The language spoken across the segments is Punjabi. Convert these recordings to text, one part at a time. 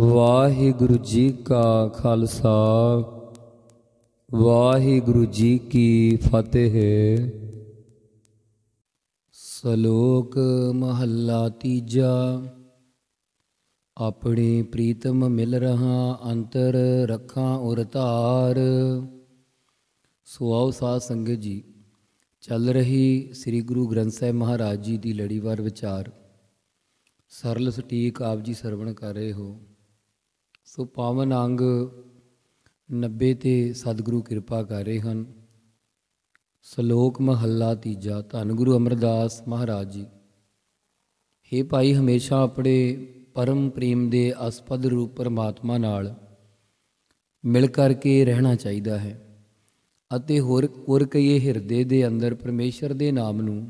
ਵਾਹਿਗੁਰੂ ਜੀ ਕਾ ਖਾਲਸਾ ਵਾਹਿਗੁਰੂ ਜੀ ਕੀ ਫਤਿਹ ਸ਼ਲੋਕ ਮਹੱਲਾ ਤੀਜਾ ਆਪਣੇ ਪ੍ਰੀਤਮ ਮਿਲ ਰਹਾ ਅੰਤਰ ਰੱਖਾਂ ਔਰ ਧਾਰ ਸੋ ਆਓ ਸਾਧ ਸੰਗਤ ਜੀ ਚੱਲ ਰਹੀ ਸ੍ਰੀ ਗੁਰੂ ਗ੍ਰੰਥ ਸਾਹਿਬ ਮਹਾਰਾਜ ਜੀ ਦੀ ਲੜੀਵਾਰ ਵਿਚਾਰ ਸਰਲ ਸਟੀਕ ਆਪ ਜੀ ਸਰਵਣ ਕਰ ਰਹੇ ਹੋ ਸੋ ਪਾਵਨ ਅੰਗ 90 ਤੇ ਸਤਿਗੁਰੂ ਕਿਰਪਾ ਕਰ ਰਹੇ ਹਨ ਸ਼ਲੋਕ ਮਹੱਲਾ ਤੀਜਾ ਧੰਨ ਗੁਰੂ ਅਮਰਦਾਸ ਮਹਾਰਾਜ ਜੀ हे ਭਾਈ ਹਮੇਸ਼ਾ ਆਪਣੇ ਪਰਮ ਪ੍ਰੇਮ ਦੇ ਅਸਪਦ ਰੂਪ ਪਰਮਾਤਮਾ ਨਾਲ ਮਿਲ ਕਰਕੇ ਰਹਿਣਾ ਚਾਹੀਦਾ ਹੈ ਅਤੇ ਹੋਰ ਹੋਰ ਕਈ ਹਿਰਦੇ ਦੇ ਅੰਦਰ ਪਰਮੇਸ਼ਰ ਦੇ ਨਾਮ ਨੂੰ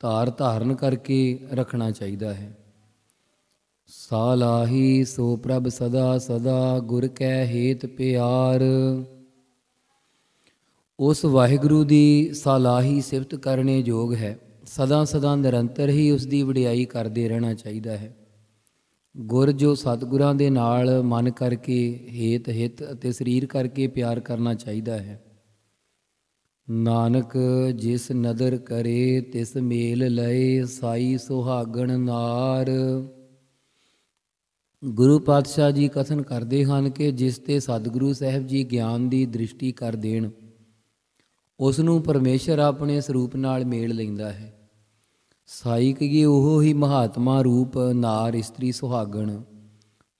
ਧਾਰ ਧਾਰਨ ਕਰਕੇ ਰੱਖਣਾ ਚਾਹੀਦਾ ਹੈ ਸਾਲਾਹੀ ਸੋ ਪ੍ਰਭ ਸਦਾ ਸਦਾ ਗੁਰ ਕੈ ਹੇਤ ਪਿਆਰ ਉਸ ਵਾਹਿਗੁਰੂ ਦੀ ਸਾਲਾਹੀ ਸਿਫਤ ਕਰਨੇ ਯੋਗ ਹੈ ਸਦਾ ਸਦਾ ਨਿਰੰਤਰ ਹੀ ਉਸ ਦੀ ਵਡਿਆਈ ਕਰਦੇ ਰਹਿਣਾ ਚਾਹੀਦਾ ਹੈ ਗੁਰ ਜੋ ਸਤਿਗੁਰਾਂ ਦੇ ਨਾਲ ਮਨ ਕਰਕੇ ਹੇਤ ਹਿਤ ਅਤੇ ਸਰੀਰ ਕਰਕੇ ਪਿਆਰ ਕਰਨਾ ਚਾਹੀਦਾ ਹੈ ਨਾਨਕ ਜਿਸ ਨਦਰ ਕਰੇ ਤਿਸ ਮੇਲ ਲਏ ਸਾਈ ਸੁਹਾਗਣ ਨਾਰ ਗੁਰੂ ਪਾਤਸ਼ਾਹ ਜੀ ਕਥਨ ਕਰਦੇ ਹਨ ਕਿ ਜਿਸ ਤੇ ਸਤਿਗੁਰੂ ਸਾਹਿਬ ਜੀ ਗਿਆਨ ਦੀ ਦ੍ਰਿਸ਼ਟੀ ਕਰ ਦੇਣ ਉਸ ਨੂੰ ਪਰਮੇਸ਼ਰ ਆਪਣੇ ਸਰੂਪ ਨਾਲ ਮੇਲ ਲੈਂਦਾ ਹੈ ਸਾਈਕ ਕੀ ਉਹ ਹੀ ਮਹਾਤਮਾ ਰੂਪ ਨਾਰ ਇਸਤਰੀ ਸੁਹਾਗਣ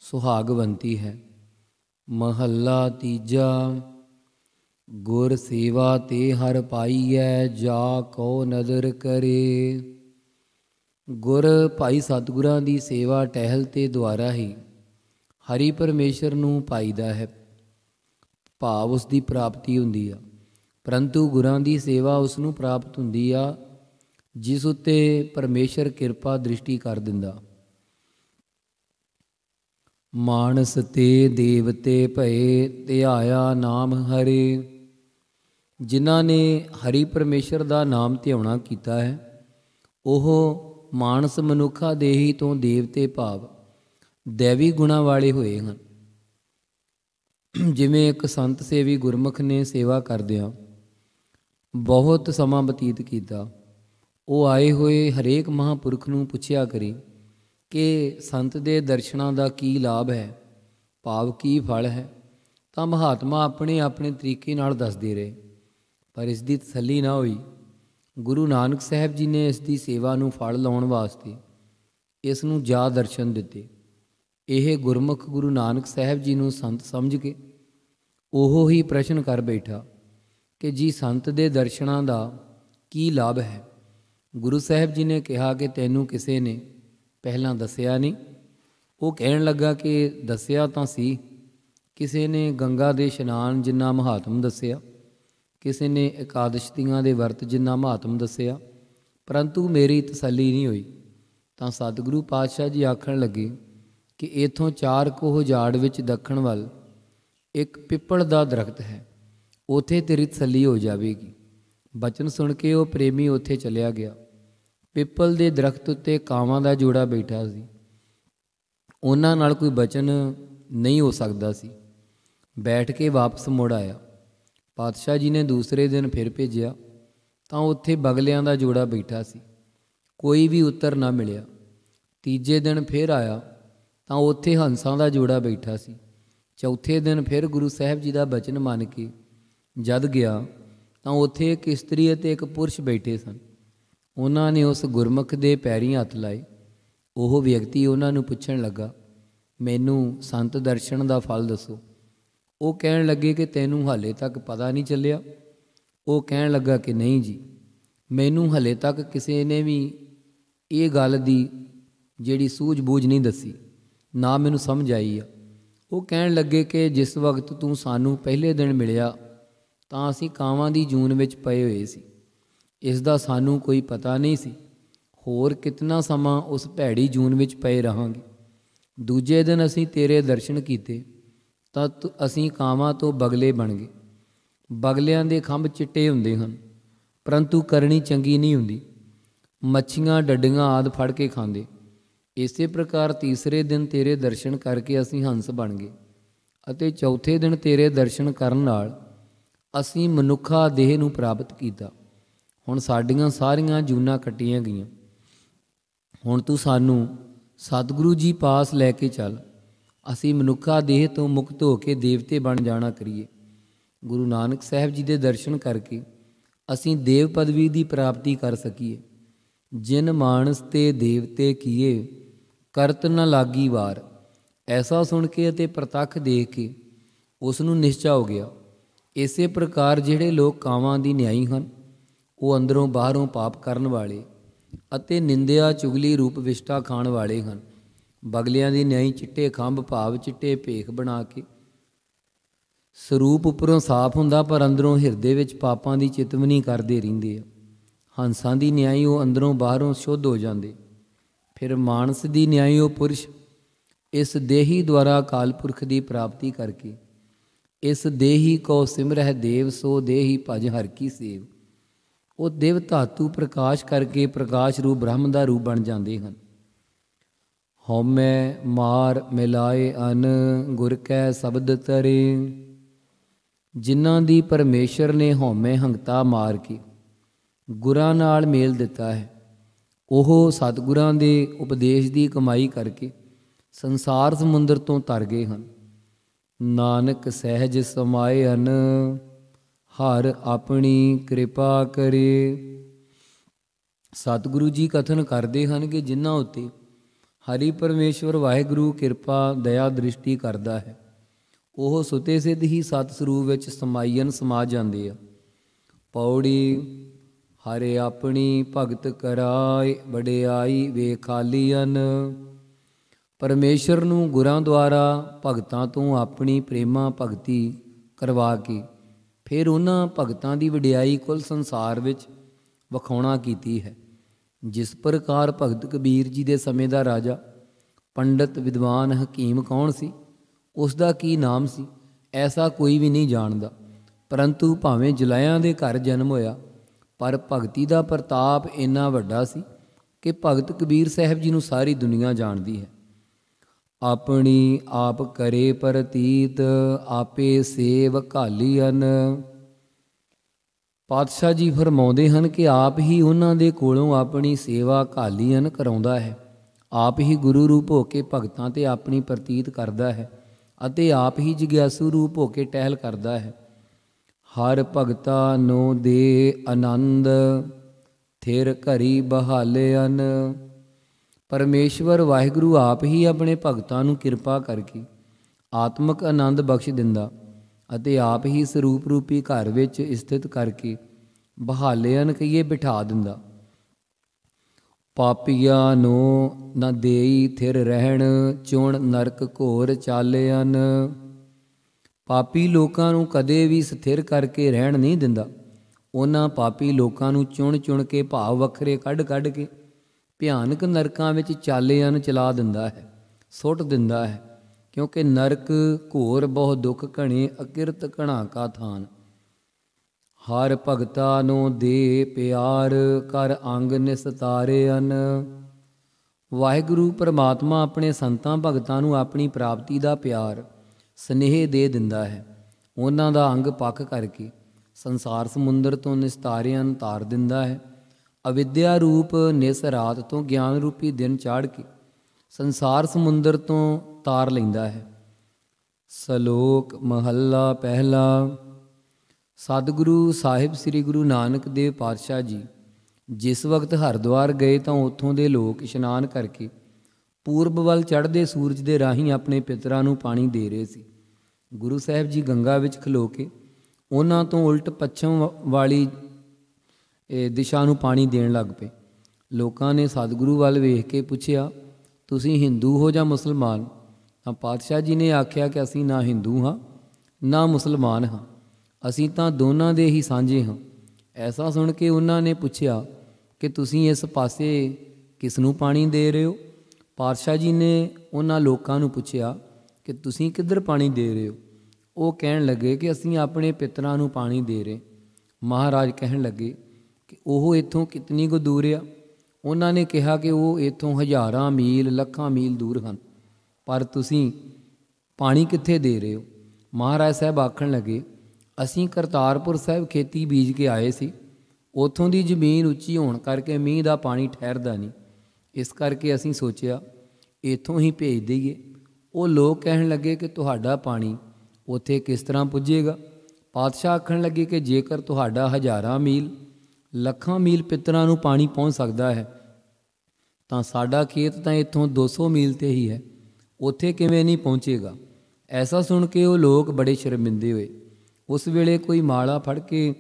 ਸੁਹਾਗਵੰਤੀ ਹੈ ਮਹੱਲਾ ਤੀਜਾ ਗੁਰ ਸੇਵਾ ਤੇ ਹਰ ਪਾਈਐ ਜਾ ਕੋ ਨਦਰ ਕਰੇ ਗੁਰ ਭਾਈ ਸਤਿਗੁਰਾਂ ਦੀ ਸੇਵਾ ਟਹਿਲ ਤੇ ਦੁਆਰਾ ਹੀ ਹਰੀ ਪਰਮੇਸ਼ਰ ਨੂੰ ਪਾਈਦਾ ਹੈ ਭਾਵ ਉਸ ਦੀ ਪ੍ਰਾਪਤੀ ਹੁੰਦੀ ਆ ਪਰੰਤੂ ਗੁਰਾਂ ਦੀ ਸੇਵਾ ਉਸ ਨੂੰ ਪ੍ਰਾਪਤ ਹੁੰਦੀ ਆ ਜਿਸ ਉਤੇ ਪਰਮੇਸ਼ਰ ਕਿਰਪਾ ਦ੍ਰਿਸ਼ਟੀ ਕਰ ਦਿੰਦਾ ਮਾਨਸ ਤੇ ਦੇਵਤੇ ਭਏ ਧਿਆਇਆ ਨਾਮ ਹਰੇ ਜਿਨ੍ਹਾਂ ਨੇ ਹਰੀ ਪਰਮੇਸ਼ਰ ਦਾ ਨਾਮ ਧਿਆਉਣਾ ਕੀਤਾ ਹੈ ਉਹ ਮਾਨਸ ਮਨੁੱਖਾ ਦੇਹੀ ਤੋਂ ਦੇਵਤੇ ਭਾਵ ਦੇਵੀ ਗੁਣਾ ਵਾਲੇ ਹੋਏ ਹਨ ਜਿਵੇਂ ਇੱਕ ਸੰਤ ਸੇਵੀ ਗੁਰਮੁਖ ਨੇ ਸੇਵਾ ਕਰਦਿਆਂ ਬਹੁਤ ਸਮਾਂ ਬਤੀਤ ਕੀਤਾ ਉਹ ਆਏ ਹੋਏ ਹਰੇਕ ਮਹਾਪੁਰਖ ਨੂੰ ਪੁੱਛਿਆ ਕਰੀ ਕਿ ਸੰਤ ਦੇ ਦਰਸ਼ਨਾਂ ਦਾ ਕੀ ਲਾਭ ਹੈ ਭਾਵ ਕੀ ਫਲ ਹੈ ਤਾਂ ਮਹਾਤਮਾ ਆਪਣੇ ਆਪਣੇ ਤਰੀਕੇ ਨਾਲ ਦੱਸਦੇ ਰਹੇ ਪਰ ਇਸ ਦੀ ਤਸੱਲੀ ਨਾ ਹੋਈ ਗੁਰੂ ਨਾਨਕ ਸਾਹਿਬ ਜੀ ਨੇ ਇਸ ਦੀ ਸੇਵਾ ਨੂੰ ਫਲ ਲਾਉਣ ਵਾਸਤੇ ਇਸ ਨੂੰ ਜਾ ਦਰਸ਼ਨ ਦਿੱਤੇ ਇਹ ਗੁਰਮੁਖ ਗੁਰੂ ਨਾਨਕ ਸਾਹਿਬ ਜੀ ਨੂੰ ਸੰਤ ਸਮਝ ਕੇ ਉਹ ਹੀ ਪ੍ਰਸ਼ਨ ਕਰ ਬੈਠਾ ਕਿ ਜੀ ਸੰਤ ਦੇ ਦਰਸ਼ਨਾਂ ਦਾ ਕੀ ਲਾਭ ਹੈ ਗੁਰੂ ਸਾਹਿਬ ਜੀ ਨੇ ਕਿਹਾ ਕਿ ਤੈਨੂੰ ਕਿਸੇ ਨੇ ਪਹਿਲਾਂ ਦੱਸਿਆ ਨਹੀਂ ਉਹ ਕਹਿਣ ਲੱਗਾ ਕਿ ਦੱਸਿਆ ਤਾਂ ਸੀ ਕਿਸੇ ਨੇ ਗੰਗਾ ਦੇ ਇਸ਼ਨਾਨ ਜਿੰਨਾ ਮਹਾਤਮ ਦੱਸਿਆ ਕਿਸੇ ਨੇ ਇਕਾਦਸ਼ ਦੀਆਂ ਦੇ ਵਰਤ ਜਿੰਨਾ ਮਹਾਤਮ ਦੱਸਿਆ ਪਰੰਤੂ ਮੇਰੀ ਤਸੱਲੀ ਨਹੀਂ ਹੋਈ ਤਾਂ ਸਤਿਗੁਰੂ ਪਾਤਸ਼ਾਹ ਜੀ ਆਖਣ ਲੱਗੇ ਕਿ ਇਥੋਂ ਚਾਰ ਕੋਹ ਝਾੜ ਵਿੱਚ ਦੱਖਣ ਵੱਲ ਇੱਕ ਪਿੱਪਲ ਦਾ ਦਰਖਤ ਹੈ ਉਥੇ ਤੇਰੀ ਤਸੱਲੀ ਹੋ ਜਾਵੇਗੀ ਬਚਨ ਸੁਣ ਕੇ ਉਹ ਪ੍ਰੇਮੀ ਉਥੇ ਚਲਿਆ ਗਿਆ ਪਿੱਪਲ ਦੇ ਦਰਖਤ ਉੱਤੇ ਕਾਵਾਂ ਦਾ ਜੋੜਾ ਬੈਠਾ ਸੀ ਉਹਨਾਂ ਨਾਲ ਕੋਈ ਬਚਨ ਨਹੀਂ ਹੋ ਸਕਦਾ ਸੀ ਬੈਠ ਕੇ ਵਾਪਸ ਮੁੜ ਆਇਆ ਪਾਤਸ਼ਾਹ ਜੀ ਨੇ ਦੂਸਰੇ ਦਿਨ ਫਿਰ ਭੇਜਿਆ ਤਾਂ ਉੱਥੇ ਬਗਲਿਆਂ ਦਾ ਜੋੜਾ ਬੈਠਾ ਸੀ ਕੋਈ ਵੀ ਉੱਤਰ ਨਾ ਮਿਲਿਆ ਤੀਜੇ ਦਿਨ ਫਿਰ ਆਇਆ ਤਾਂ ਉੱਥੇ ਹੰਸਾਂ ਦਾ ਜੋੜਾ ਬੈਠਾ ਸੀ ਚੌਥੇ ਦਿਨ ਫਿਰ ਗੁਰੂ ਸਾਹਿਬ ਜੀ ਦਾ ਬਚਨ ਮੰਨ ਕੇ ਜਦ ਗਿਆ ਤਾਂ ਉੱਥੇ ਇੱਕ ਇਸਤਰੀ ਅਤੇ ਇੱਕ ਪੁਰਸ਼ ਬੈਠੇ ਸਨ ਉਹਨਾਂ ਨੇ ਉਸ ਗੁਰਮੁਖ ਦੇ ਪੈਰੀਂ ਹੱਥ ਲਾਏ ਉਹ ਵਿਅਕਤੀ ਉਹਨਾਂ ਨੂੰ ਪੁੱਛਣ ਲੱਗਾ ਮੈਨੂੰ ਸੰਤ ਦਰਸ਼ਨ ਦਾ ਫਲ ਦੱਸੋ ਉਹ ਕਹਿਣ ਲੱਗੇ ਕਿ ਤੈਨੂੰ ਹਾਲੇ ਤੱਕ ਪਤਾ ਨਹੀਂ ਚੱਲਿਆ ਉਹ ਕਹਿਣ ਲੱਗਾ ਕਿ ਨਹੀਂ ਜੀ ਮੈਨੂੰ ਹਲੇ ਤੱਕ ਕਿਸੇ ਨੇ ਵੀ ਇਹ ਗੱਲ ਦੀ ਜਿਹੜੀ ਸੂਝ-ਬੂਝ ਨਹੀਂ ਦੱਸੀ ਨਾ ਮੈਨੂੰ ਸਮਝ ਆਈ ਆ ਉਹ ਕਹਿਣ ਲੱਗੇ ਕਿ ਜਿਸ ਵਕਤ ਤੂੰ ਸਾਨੂੰ ਪਹਿਲੇ ਦਿਨ ਮਿਲਿਆ ਤਾਂ ਅਸੀਂ ਕਾਵਾਂ ਦੀ ਜੂਨ ਵਿੱਚ ਪਏ ਹੋਏ ਸੀ ਇਸ ਦਾ ਸਾਨੂੰ ਕੋਈ ਪਤਾ ਨਹੀਂ ਸੀ ਹੋਰ ਕਿੰਨਾ ਸਮਾਂ ਉਸ ਭੈੜੀ ਜੂਨ ਵਿੱਚ ਪਏ ਰਹਾਂਗੇ ਦੂਜੇ ਦਿਨ ਅਸੀਂ ਤੇਰੇ ਦਰਸ਼ਨ ਕੀਤੇ ਤਾਂ ਅਸੀਂ ਕਾਵਾਂ ਤੋਂ ਬਗਲੇ ਬਣ ਗਏ ਬਗਲਿਆਂ ਦੇ ਖੰਭ ਚਿੱਟੇ ਹੁੰਦੇ ਹਨ ਪਰੰਤੂ ਕਰਨੀ ਚੰਗੀ ਨਹੀਂ ਹੁੰਦੀ ਮੱਛੀਆਂ ਡੱਡੀਆਂ ਆਦ ਫੜ ਕੇ ਖਾਂਦੇ ਇਸੇ ਪ੍ਰਕਾਰ ਤੀਸਰੇ ਦਿਨ ਤੇਰੇ ਦਰਸ਼ਨ ਕਰਕੇ ਅਸੀਂ ਹੰਸ ਬਣ ਗਏ ਅਤੇ ਚੌਥੇ ਦਿਨ ਤੇਰੇ ਦਰਸ਼ਨ ਕਰਨ ਨਾਲ ਅਸੀਂ ਮਨੁੱਖਾ ਦੇਹ ਨੂੰ ਪ੍ਰਾਪਤ ਕੀਤਾ ਹੁਣ ਸਾਡੀਆਂ ਸਾਰੀਆਂ ਜੂਨਾ ਕੱਟੀਆਂ ਗਈਆਂ ਹੁਣ ਤੂੰ ਸਾਨੂੰ ਸਤਿਗੁਰੂ ਜੀ ਪਾਸ ਲੈ ਕੇ ਚੱਲ ਅਸੀਂ ਮਨੁੱਖਾ ਦੇਹ ਤੋਂ ਮੁਕਤ ਹੋ ਕੇ ਦੇਵਤੇ ਬਣ ਜਾਣਾ ਕਰੀਏ ਗੁਰੂ ਨਾਨਕ ਸਾਹਿਬ ਜੀ ਦੇ ਦਰਸ਼ਨ ਕਰਕੇ ਅਸੀਂ ਦੇਵ ਪਦਵੀ ਦੀ ਪ੍ਰਾਪਤੀ ਕਰ ਸਕੀਏ ਜਿਨ ਮਾਨਸ ਤੇ ਦੇਵਤੇ ਕੀਏ ਕਰਤ ਨ ਲਾਗੀ ਵਾਰ ਐਸਾ ਸੁਣ ਕੇ ਅਤੇ ਪ੍ਰਤੱਖ ਦੇਖ ਕੇ ਉਸ ਨੂੰ ਨਿਸ਼ਚਾ ਹੋ ਗਿਆ ਇਸੇ ਪ੍ਰਕਾਰ ਜਿਹੜੇ ਲੋਕ ਕਾਵਾਂ ਦੀ ਨਿਆਈ ਹਨ ਉਹ ਅੰਦਰੋਂ ਬਾਹਰੋਂ ਪਾਪ ਕਰਨ ਵਾਲੇ ਅਤੇ ਨਿੰਦਿਆ ਚੁਗਲੀ ਰੂਪ ਵਿਸ਼ਟਾ ਖਾਣ ਵਾਲੇ ਹਨ ਬਗਲਿਆਂ ਦੀ ਨਿਆਈ ਚਿੱਟੇ ਖੰਭ ਭਾਵ ਚਿੱਟੇ ਭੇਖ ਬਣਾ ਕੇ ਸਰੂਪ ਉੱਪਰੋਂ ਸਾਫ਼ ਹੁੰਦਾ ਪਰ ਅੰਦਰੋਂ ਹਿਰਦੇ ਵਿੱਚ ਪਾਪਾਂ ਦੀ ਚਿਤਵਨੀ ਕਰਦੇ ਰਹਿੰਦੇ ਆ ਹੰਸਾਂ ਦੀ ਨਿਆਈ ਉਹ ਅੰਦਰੋਂ ਬਾਹਰੋਂ ਸ਼ੁੱਧ ਹੋ ਜਾਂਦੇ ਫਿਰ ਮਾਨਸ ਦੀ ਨਿਆਈ ਉਹ ਪੁਰਸ਼ ਇਸ ਦੇਹੀ ਦੁਆਰਾ ਕਾਲ ਪੁਰਖ ਦੀ ਪ੍ਰਾਪਤੀ ਕਰਕੇ ਇਸ ਦੇਹੀ ਕੋ ਸਿਮਰਹਿ ਦੇਵ ਸੋ ਦੇਹੀ ਭਜ ਹਰ ਕੀ ਸੇਵ ਉਹ ਦੇਵ ਧਾਤੂ ਪ੍ਰਕਾਸ਼ ਕਰਕੇ ਪ੍ਰਕਾਸ਼ ਰੂਪ ਬ੍ਰਹਮ ਦਾ ਰੂਪ ਬਣ ਜਾਂਦੇ ਹਨ ਹਉਮੈ ਮਾਰ ਮਿਲਾਏ ਅਨ ਗੁਰ ਕੈ ਸ਼ਬਦ ਤਰੇ ਜਿਨ੍ਹਾਂ ਦੀ ਪਰਮੇਸ਼ਰ ਨੇ ਹਉਮੈ ਹੰਗਤਾ ਮਾਰ ਕੇ ਗੁਰਾਂ ਨਾਲ ਮੇਲ ਦਿੱਤਾ ਹੈ ਉਹ ਸਤਿਗੁਰਾਂ ਦੇ ਉਪਦੇਸ਼ ਦੀ ਕਮਾਈ ਕਰਕੇ ਸੰਸਾਰ ਸਮੁੰਦਰ ਤੋਂ ਤਰ ਗਏ ਹਨ ਨਾਨਕ ਸਹਿਜ ਸਮਾਏ ਹਨ ਹਰ ਆਪਣੀ ਕਿਰਪਾ ਕਰੇ ਸਤਿਗੁਰੂ ਜੀ ਕਥਨ ਕਰਦੇ ਹਨ ਕਿ ਜਿਨ੍ਹਾਂ ਉਤੇ ਹਰੀ ਪਰਮੇਸ਼ਵਰ ਵਾਹਿਗੁਰੂ ਕਿਰਪਾ ਦਇਆ ਦ੍ਰਿਸ਼ਟੀ ਕਰਦਾ ਹੈ ਉਹ ਸੁਤੇ ਸਿੱਧ ਹੀ ਸਤ ਸਰੂਪ ਵਿੱਚ ਸਮਾਈਨ ਸਮਾ ਜਾਂਦੇ ਆ ਪੌੜੀ ਹਰੇ ਆਪਣੀ ਭਗਤ ਕਰਾਏ ਬੜਿਆਈ ਵੇਖਾਲੀਨ ਪਰਮੇਸ਼ਰ ਨੂੰ ਗੁਰਾਂ ਦੁਆਰਾ ਭਗਤਾਂ ਤੋਂ ਆਪਣੀ ਪ੍ਰੇਮਾ ਭਗਤੀ ਕਰਵਾ ਕੇ ਫਿਰ ਉਹਨਾਂ ਭਗਤਾਂ ਦੀ ਵਡਿਆਈ ਕੁੱਲ ਸੰਸਾਰ ਵਿੱਚ ਵਿਖਾਉਣਾ ਕੀਤੀ ਹੈ ਜਿਸ ਪ੍ਰਕਾਰ ਭਗਤ ਕਬੀਰ ਜੀ ਦੇ ਸਮੇਂ ਦਾ ਰਾਜਾ ਪੰਡਤ ਵਿਦਵਾਨ ਹਕੀਮ ਕੌਣ ਸੀ ਉਸ ਦਾ ਕੀ ਨਾਮ ਸੀ ਐਸਾ ਕੋਈ ਵੀ ਨਹੀਂ ਜਾਣਦਾ ਪਰੰਤੂ ਭਾਵੇਂ ਜਲਾਇਆਂ ਦੇ ਘਰ ਜਨਮ ਹੋਇਆ ਪਰ ਭਗਤੀ ਦਾ ਪ੍ਰਤਾਪ ਇੰਨਾ ਵੱਡਾ ਸੀ ਕਿ ਭਗਤ ਕਬੀਰ ਸਾਹਿਬ ਜੀ ਨੂੰ ਸਾਰੀ ਦੁਨੀਆ ਜਾਣਦੀ ਹੈ ਆਪਣੀ ਆਪ ਕਰੇ ਪ੍ਰਤੀਤ ਆਪੇ ਸੇਵ ਕਾਲੀਨ ਪਾਤਸ਼ਾਹ ਜੀ ਫਰਮਾਉਂਦੇ ਹਨ ਕਿ ਆਪ ਹੀ ਉਹਨਾਂ ਦੇ ਕੋਲੋਂ ਆਪਣੀ ਸੇਵਾ ਘਾਲੀਅਨ ਕਰਾਉਂਦਾ ਹੈ ਆਪ ਹੀ ਗੁਰੂ ਰੂਪ ਹੋ ਕੇ ਭਗਤਾਂ ਤੇ ਆਪਣੀ ਪ੍ਰਤੀਤ ਕਰਦਾ ਹੈ ਅਤੇ ਆਪ ਹੀ ਜਿਗਿਆਸੂ ਰੂਪ ਹੋ ਕੇ ਟਹਿਲ ਕਰਦਾ ਹੈ ਹਰ ਭਗਤਾ ਨੂੰ ਦੇ ਆਨੰਦ ਥਿਰ ਘਰੀ ਬਹਾਲੇਨ ਪਰਮੇਸ਼ਵਰ ਵਾਹਿਗੁਰੂ ਆਪ ਹੀ ਆਪਣੇ ਭਗਤਾਂ ਨੂੰ ਕਿਰਪਾ ਕਰਕੇ ਆਤਮਿਕ ਆਨੰਦ ਬਖਸ਼ ਦਿੰਦਾ ਅਤੇ ਆਪ ਹੀ ਸਰੂਪ ਰੂਪੀ ਘਰ ਵਿੱਚ ਸਥਿਤ ਕਰਕੇ ਬਹਾਲਿਆਂ ਕਈਏ ਬਿਠਾ ਦਿੰਦਾ ਪਾਪੀਆਂ ਨੂੰ ਨਾ ਦੇਈ ਥਿਰ ਰਹਿਣ ਚੁਣ ਨਰਕ ਘੋਰ ਚਾਲਿਆਂ ਪਾਪੀ ਲੋਕਾਂ ਨੂੰ ਕਦੇ ਵੀ ਸਥਿਰ ਕਰਕੇ ਰਹਿਣ ਨਹੀਂ ਦਿੰਦਾ ਉਹਨਾਂ ਪਾਪੀ ਲੋਕਾਂ ਨੂੰ ਚੁਣ ਚੁਣ ਕੇ ਭਾਵ ਵੱਖਰੇ ਕੱਢ ਕੱਢ ਕੇ ਭਿਆਨਕ ਨਰਕਾਂ ਵਿੱਚ ਚਾਲਿਆਂ ਨੂੰ ਚਲਾ ਦਿੰਦਾ ਹੈ ਸੁੱਟ ਦਿੰਦਾ ਹੈ ਕਿਉਂਕਿ ਨਰਕ ਘੋਰ ਬਹੁ ਦੁੱਖ ਘਣੇ ਅਕਿਰਤ ਘਣਾ ਕਾ ਥਾਨ ਹਰ ਭਗਤਾ ਨੂੰ ਦੇ ਪਿਆਰ ਕਰ ਅੰਗ ਨਿਸਤਾਰੇ ਅਨ ਵਾਹਿਗੁਰੂ ਪ੍ਰਮਾਤਮਾ ਆਪਣੇ ਸੰਤਾਂ ਭਗਤਾਂ ਨੂੰ ਆਪਣੀ ਪ੍ਰਾਪਤੀ ਦਾ ਪਿਆਰ ਸਨੇਹ ਦੇ ਦਿੰਦਾ ਹੈ ਉਹਨਾਂ ਦਾ ਅੰਗ ਪੱਕ ਕਰਕੇ ਸੰਸਾਰ ਸਮੁੰਦਰ ਤੋਂ ਨਿਸਤਾਰਿਆਂ ਤਾਰ ਦਿੰਦਾ ਹੈ ਅਵਿਦਿਆ ਰੂਪ ਨਿਸ ਰਾਤ ਤੋਂ ਗਿਆਨ ਰੂਪੀ ਦਿਨ ਚਾੜ ਕੇ ਸੰਸਾਰ ਸਮੁੰਦਰ ਤੋਂ ਤਾਰ ਲੈਂਦਾ ਹੈ ਸਲੋਕ ਮਹੱਲਾ ਪਹਿਲਾ ਸਤਿਗੁਰੂ ਸਾਹਿਬ ਸ੍ਰੀ ਗੁਰੂ ਨਾਨਕ ਦੇਵ ਪਾਤਸ਼ਾਹ ਜੀ ਜਿਸ ਵਕਤ ਹਰਦੁਆਰ ਗਏ ਤਾਂ ਉੱਥੋਂ ਦੇ ਲੋਕ ਇਸ਼ਨਾਨ ਕਰਕੇ ਪੂਰਬ ਵੱਲ ਚੜ੍ਹਦੇ ਸੂਰਜ ਦੇ ਰਾਹੀਂ ਆਪਣੇ ਪਿਤਰਾਂ ਨੂੰ ਪਾਣੀ ਦੇ ਰਹੇ ਸੀ ਗੁਰੂ ਸਾਹਿਬ ਜੀ ਗੰਗਾ ਵਿੱਚ ਖਲੋ ਕੇ ਉਹਨਾਂ ਤੋਂ ਉਲਟ ਪੱਛਮ ਵਾਲੀ ਦਿਸ਼ਾ ਨੂੰ ਪਾਣੀ ਦੇਣ ਲੱਗ ਪਏ ਲੋਕਾਂ ਨੇ ਸਤਿਗੁਰੂ ਵੱਲ ਵੇਖ ਕੇ ਪੁੱਛਿਆ ਤੁਸੀਂ ਹਿੰਦੂ ਹੋ ਜਾਂ ਮੁਸਲਮਾਨ ਤਾਂ ਪਾਤਸ਼ਾਹ ਜੀ ਨੇ ਆਖਿਆ ਕਿ ਅਸੀਂ ਨਾ ਹਿੰਦੂ ਹਾਂ ਨਾ ਮੁਸਲਮਾਨ ਹਾਂ ਅਸੀਂ ਤਾਂ ਦੋਨਾਂ ਦੇ ਹੀ ਸਾਂਝੇ ਹਾਂ ਐਸਾ ਸੁਣ ਕੇ ਉਹਨਾਂ ਨੇ ਪੁੱਛਿਆ ਕਿ ਤੁਸੀਂ ਇਸ ਪਾਸੇ ਕਿਸ ਨੂੰ ਪਾਣੀ ਦੇ ਰਹੇ ਹੋ ਪਾਤਸ਼ਾਹ ਜੀ ਨੇ ਉਹਨਾਂ ਲੋਕਾਂ ਨੂੰ ਪੁੱਛਿਆ ਕਿ ਤੁਸੀਂ ਕਿੱਧਰ ਪਾਣੀ ਦੇ ਰਹੇ ਹੋ ਉਹ ਕਹਿਣ ਲੱਗੇ ਕਿ ਅਸੀਂ ਆਪਣੇ ਪਿਤਰਾਂ ਨੂੰ ਪਾਣੀ ਦੇ ਰਹੇ ਮਹਾਰਾਜ ਕਹਿਣ ਲੱਗੇ ਕਿ ਉਹ ਇੱਥੋਂ ਕਿਤਨੀ ਕੁ ਦੂਰ ਆ ਉਹਨਾਂ ਨੇ ਕਿਹਾ ਕਿ ਉਹ ਇੱਥੋਂ ਹਜ਼ਾਰਾਂ ਮੀਲ ਲੱਖਾਂ ਮੀਲ ਦੂਰ ਹਨ ਪਰ ਤੁਸੀਂ ਪਾਣੀ ਕਿੱਥੇ ਦੇ ਰਹੇ ਹੋ ਮਹਾਰਾਜ ਸਾਹਿਬ ਆਖਣ ਲੱਗੇ ਅਸੀਂ ਕਰਤਾਰਪੁਰ ਸਾਹਿਬ ਖੇਤੀ ਬੀਜ ਕੇ ਆਏ ਸੀ ਉਥੋਂ ਦੀ ਜ਼ਮੀਨ ਉੱਚੀ ਹੋਣ ਕਰਕੇ ਮੀਂਹ ਦਾ ਪਾਣੀ ਠਹਿਰਦਾ ਨਹੀਂ ਇਸ ਕਰਕੇ ਅਸੀਂ ਸੋਚਿਆ ਇਥੋਂ ਹੀ ਭੇਜ ਦਈਏ ਉਹ ਲੋਕ ਕਹਿਣ ਲੱਗੇ ਕਿ ਤੁਹਾਡਾ ਪਾਣੀ ਉਥੇ ਕਿਸ ਤਰ੍ਹਾਂ ਪੁੱਜੇਗਾ ਪਾਤਸ਼ਾਹ ਆਖਣ ਲੱਗੇ ਕਿ ਜੇਕਰ ਤੁਹਾਡਾ ਹਜ਼ਾਰਾਂ ਮੀਲ ਲੱਖਾਂ ਮੀਲ ਪਿੱਤਰਾਂ ਨੂੰ ਪਾਣੀ ਪਹੁੰਚ ਸਕਦਾ ਹੈ ਤਾਂ ਸਾਡਾ ਖੇਤ ਤਾਂ ਇੱਥੋਂ 200 ਮੀਲ ਤੇ ਹੀ ਹੈ ਉੱਥੇ ਕਿਵੇਂ ਨਹੀਂ ਪਹੁੰਚੇਗਾ ਐਸਾ ਸੁਣ ਕੇ ਉਹ ਲੋਕ ਬੜੇ ਸ਼ਰਮਿੰਦੇ ਹੋਏ ਉਸ ਵੇਲੇ ਕੋਈ ਮਾਲਾ ਫੜ ਕੇ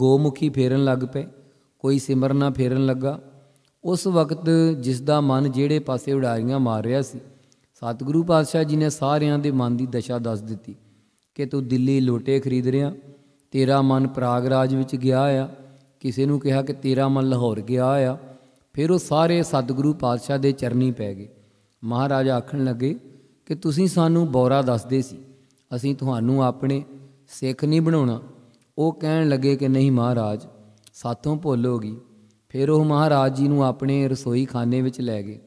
ਗੋਮੁਖੀ ਫੇਰਨ ਲੱਗ ਪਏ ਕੋਈ ਸਿਮਰਨਾ ਫੇਰਨ ਲੱਗਾ ਉਸ ਵਕਤ ਜਿਸ ਦਾ ਮਨ ਜਿਹੜੇ ਪਾਸੇ ਉਡਾਰੀਆਂ ਮਾਰ ਰਿਹਾ ਸੀ ਸਤਿਗੁਰੂ ਪਾਤਸ਼ਾਹ ਜੀ ਨੇ ਸਾਰਿਆਂ ਦੇ ਮਨ ਦੀ ਦਸ਼ਾ ਦੱਸ ਦਿੱਤੀ ਕਿ ਤੂੰ ਦਿੱਲੀ ਲੋਟੇ ਖਰੀਦ ਰਿਆਂ ਤੇਰਾ ਮਨ ਪ੍ਰਾਗਰਾਜ ਵਿੱਚ ਗਿਆ ਆ ਕਿਸੇ ਨੂੰ ਕਿਹਾ ਕਿ ਤੇਰਾ ਮਨ ਲਾਹੌਰ ਗਿਆ ਆ ਫਿਰ ਉਹ ਸਾਰੇ ਸਤਿਗੁਰੂ ਪਾਤਸ਼ਾਹ ਦੇ ਚਰਨੀ ਪੈ ਗਏ ਮਹਾਰਾਜ ਆਖਣ ਲੱਗੇ ਕਿ ਤੁਸੀਂ ਸਾਨੂੰ ਬੌਰਾ ਦੱਸਦੇ ਸੀ ਅਸੀਂ ਤੁਹਾਨੂੰ ਆਪਣੇ ਸਿੱਖ ਨਹੀਂ ਬਣਾਉਣਾ ਉਹ ਕਹਿਣ ਲੱਗੇ ਕਿ ਨਹੀਂ ਮਹਾਰਾਜ ਸਾਥੋਂ ਭੁੱਲ ਹੋ ਗਈ ਫਿਰ ਉਹ ਮਹਾਰਾਜ ਜੀ ਨੂੰ ਆਪਣੇ ਰਸੋਈ ਖਾਨੇ ਵਿੱਚ ਲੈ ਗਏ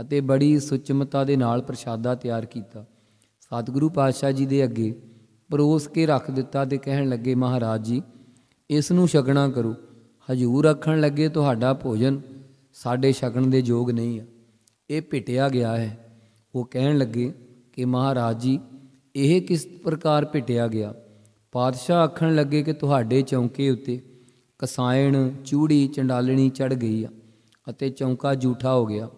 ਅਤੇ ਬੜੀ ਸੁਚਮਤਾ ਦੇ ਨਾਲ ਪ੍ਰਸ਼ਾਦਾ ਤਿਆਰ ਕੀਤਾ ਸਤਿਗੁਰੂ ਪਾਤਸ਼ਾਹ ਜੀ ਦੇ ਅੱਗੇ ਪਰੋਸ ਕੇ ਰੱਖ ਦਿੱਤਾ ਤੇ ਕਹਿਣ ਲੱਗੇ ਮਹਾਰਾਜ ਜੀ ਇਸ ਨੂੰ ਛਕਣਾ ਕਰੋ ਹਜੂਰ ਆਖਣ ਲੱਗੇ ਤੁਹਾਡਾ ਭੋਜਨ ਸਾਡੇ ਛਕਣ ਦੇ ਯੋਗ ਨਹੀਂ ਆ ਇਹ ਭਿਟਿਆ ਗਿਆ ਹੈ ਉਹ ਕਹਿਣ ਲੱਗੇ ਕਿ ਮਹਾਰਾਜ ਜੀ ਇਹ ਕਿਸ ਪ੍ਰਕਾਰ ਭਿਟਿਆ ਗਿਆ ਪਾਤਸ਼ਾਹ ਆਖਣ ਲੱਗੇ ਕਿ ਤੁਹਾਡੇ ਚੌਂਕੇ ਉੱਤੇ ਕਸਾਇਣ ਚੂੜੀ ਚੰਡਾਲਣੀ ਚੜ ਗਈ ਆ ਅਤੇ ਚੌਂਕਾ ਝੂਠਾ ਹੋ ਗਿਆ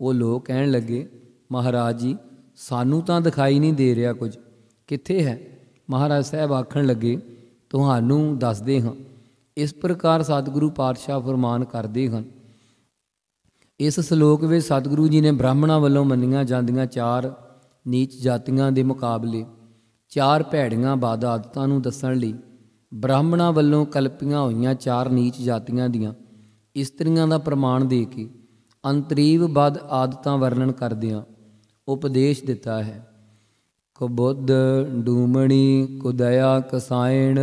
ਉਹ ਲੋਕ ਕਹਿਣ ਲੱਗੇ ਮਹਾਰਾਜ ਜੀ ਸਾਨੂੰ ਤਾਂ ਦਿਖਾਈ ਨਹੀਂ ਦੇ ਰਿਹਾ ਕੁਝ ਕਿੱਥੇ ਹੈ ਮਹਾਰਾਜ ਸਾਹਿਬ ਆਖਣ ਲੱਗੇ ਤੁਹਾਨੂੰ ਦੱਸਦੇ ਹਾਂ ਇਸ ਪ੍ਰਕਾਰ ਸਤਿਗੁਰੂ ਪਾਤਸ਼ਾਹ ਫਰਮਾਨ ਕਰਦੇ ਹਨ ਇਸ ਸ਼ਲੋਕ ਵਿੱਚ ਸਤਿਗੁਰੂ ਜੀ ਨੇ ਬ੍ਰਾਹਮਣਾਂ ਵੱਲੋਂ ਮੰਨੀਆਂ ਜਾਂਦੀਆਂ ਚਾਰ ਨੀਚ ਜਾਤੀਆਂ ਦੇ ਮੁਕਾਬਲੇ ਚਾਰ ਭੈੜੀਆਂ ਬਾਦ ਆਦਤਾਂ ਨੂੰ ਦੱਸਣ ਲਈ ਬ੍ਰਾਹਮਣਾਂ ਵੱਲੋਂ ਕਲਪੀਆਂ ਹੋਈਆਂ ਚਾਰ ਨੀਚ ਜਾਤੀਆਂ ਦੀਆਂ ਇਸਤਰੀਆਂ ਦਾ ਪ੍ਰਮਾਣ ਦੇ ਕੇ ਅੰਤਰੀਵ ਬਦ ਆਦਤਾਂ ਵਰਣਨ ਕਰਦਿਆਂ ਉਪਦੇਸ਼ ਦਿੱਤਾ ਹੈ ਕਬੁੱਧ ਡੂਮਣੀ ਕੁਦਇਆ ਕਸਾਇਣ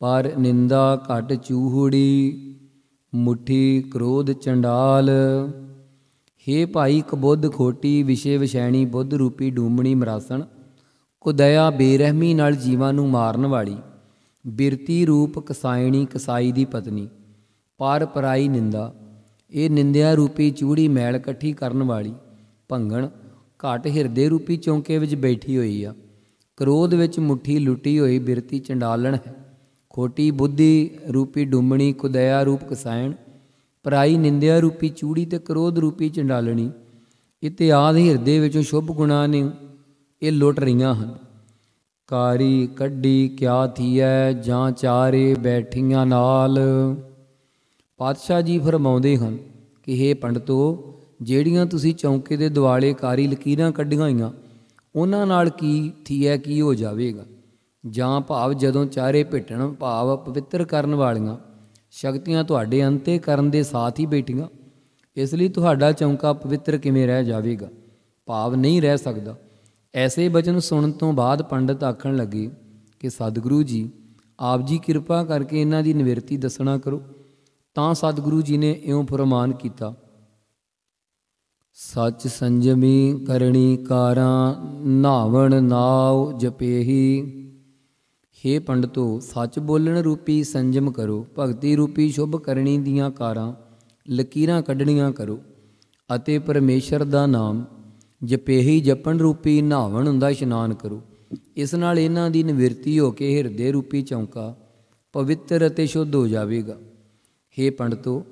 ਪਰ ਨਿੰਦਾ ਘਟ ਚੂਹੜੀ ਮੁਠੀ ਕ੍ਰੋਧ ਚੰਡਾਲ ਹੇ ਭਾਈ ਕਬੁੱਧ ਖੋਟੀ ਵਿਸ਼ੇ ਵਿਸ਼ੈਣੀ ਬੁੱਧ ਰੂਪੀ ਡੂਮਣੀ ਮਰਾਸਣ ਕੁਦਇਆ ਬੇਰਹਿਮੀ ਨਾਲ ਜੀਵਾਂ ਨੂੰ ਮਾਰਨ ਵਾਲੀ ਬਿਰਤੀ ਰੂਪ ਕਸਾਇਣੀ ਕਸਾਈ ਦੀ ਪਤਨੀ ਪਰ ਪਰਾਈ ਨਿੰਦਾ ਇਹ ਨਿੰਦਿਆ ਰੂਪੀ ਚੂੜੀ ਮੈਲ ਇਕੱਠੀ ਕਰਨ ਵਾਲੀ ਭੰਗਣ ਘਾਟ ਹਿਰਦੇ ਰੂਪੀ ਚੌਂਕੇ ਵਿੱਚ ਬੈਠੀ ਹੋਈ ਆ ਕ੍ਰੋਧ ਵਿੱਚ ਮੁਠੀ ਲੁੱਟੀ ਹੋਈ ਬਿਰਤੀ ਚੰਡਾਲਣ ਹੈ ਖੋਟੀ ਬੁੱਧੀ ਰੂਪੀ ਡੁੰਮਣੀ ਕੁਦਇਆ ਰੂਪ ਕਸਾਇਣ ਪਰਾਈ ਨਿੰਦਿਆ ਰੂਪੀ ਚੂੜੀ ਤੇ ਕਰੋਧ ਰੂਪੀ ਚੰਡਾਲਣੀ ਇਤੇ ਆਦ ਹਿਰਦੇ ਵਿੱਚੋਂ ਸ਼ੁਭ ਗੁਣਾ ਨੇ ਇਹ ਲੁੱਟ ਰਹੀਆਂ ਹਨ ਕਾਰੀ ਕੱਢੀ ਕਿਆ ਥੀਐ ਜਾਂ ਚਾਰੇ ਬੈਠੀਆਂ ਨਾਲ ਪਾਤਸ਼ਾਹ ਜੀ ਫਰਮਾਉਂਦੇ ਹਨ ਕਿ हे ਪੰਡਤੋ ਜਿਹੜੀਆਂ ਤੁਸੀਂ ਚੌਂਕੇ ਦੇ ਦਿਵਾਲੇ ਕਾਰੀ ਲਕੀਰਾਂ ਕੱਢੀਆਂ ਹੋਈਆਂ ਉਹਨਾਂ ਨਾਲ ਕੀ ਥੀਐ ਕੀ ਹੋ ਜਾਵੇਗਾ ਜਾਂ ਭਾਵ ਜਦੋਂ ਚਾਰੇ ਭੇਟਣ ਭਾਵ ਪਵਿੱਤਰ ਕਰਨ ਵਾਲੀਆਂ ਸ਼ਕਤੀਆਂ ਤੁਹਾਡੇ ਅੰਤੇ ਕਰਨ ਦੇ ਸਾਥ ਹੀ ਬੈਠੀਆਂ ਇਸ ਲਈ ਤੁਹਾਡਾ ਚੌਂਕਾ ਪਵਿੱਤਰ ਕਿਵੇਂ ਰਹਿ ਜਾਵੇਗਾ ਭਾਵ ਨਹੀਂ ਰਹਿ ਸਕਦਾ ਐਸੇ ਬਚਨ ਸੁਣਨ ਤੋਂ ਬਾਅਦ ਪੰਡਤ ਆਖਣ ਲੱਗੇ ਕਿ ਸਤਿਗੁਰੂ ਜੀ ਆਪ ਜੀ ਕਿਰਪਾ ਕਰਕੇ ਇਹਨਾਂ ਦੀ ਨਿਵਰਤੀ ਦੱਸਣਾ ਕਰੋ ਤਾਂ ਸਤਿਗੁਰੂ ਜੀ ਨੇ ਇਉਂ ਫਰਮਾਨ ਕੀਤਾ ਸੱਚ ਸੰਜਮੀ ਕਰਣੀ ਕਾਰਾਂ ਨਾਵਣ ਨਾਉ ਜਪੇਹੀ ਹੇ ਪੰਡਤੋ ਸੱਚ ਬੋਲਣ ਰੂਪੀ ਸੰਜਮ ਕਰੋ ਭਗਤੀ ਰੂਪੀ ਸ਼ੁਭ ਕਰਨੀ ਦੀਆਂ ਕਾਰਾਂ ਲਕੀਰਾਂ ਕੱਢਣੀਆਂ ਕਰੋ ਅਤੇ ਪਰਮੇਸ਼ਰ ਦਾ ਨਾਮ ਜਪੇਹੀ ਜਪਣ ਰੂਪੀ ਨਾਵਣ ਹੁੰਦਾ ਇਸ਼ਨਾਨ ਕਰੋ ਇਸ ਨਾਲ ਇਹਨਾਂ ਦੀ ਨਿਵਰਤੀ ਹੋ ਕੇ ਹਿਰਦੇ ਰੂਪੀ ਚੌਂਕਾ ਪਵਿੱਤਰ ਅਤੇ ਸ਼ੁੱਧ ਹੋ ਜਾਵੇਗਾ हे ਪੰਡਤੋ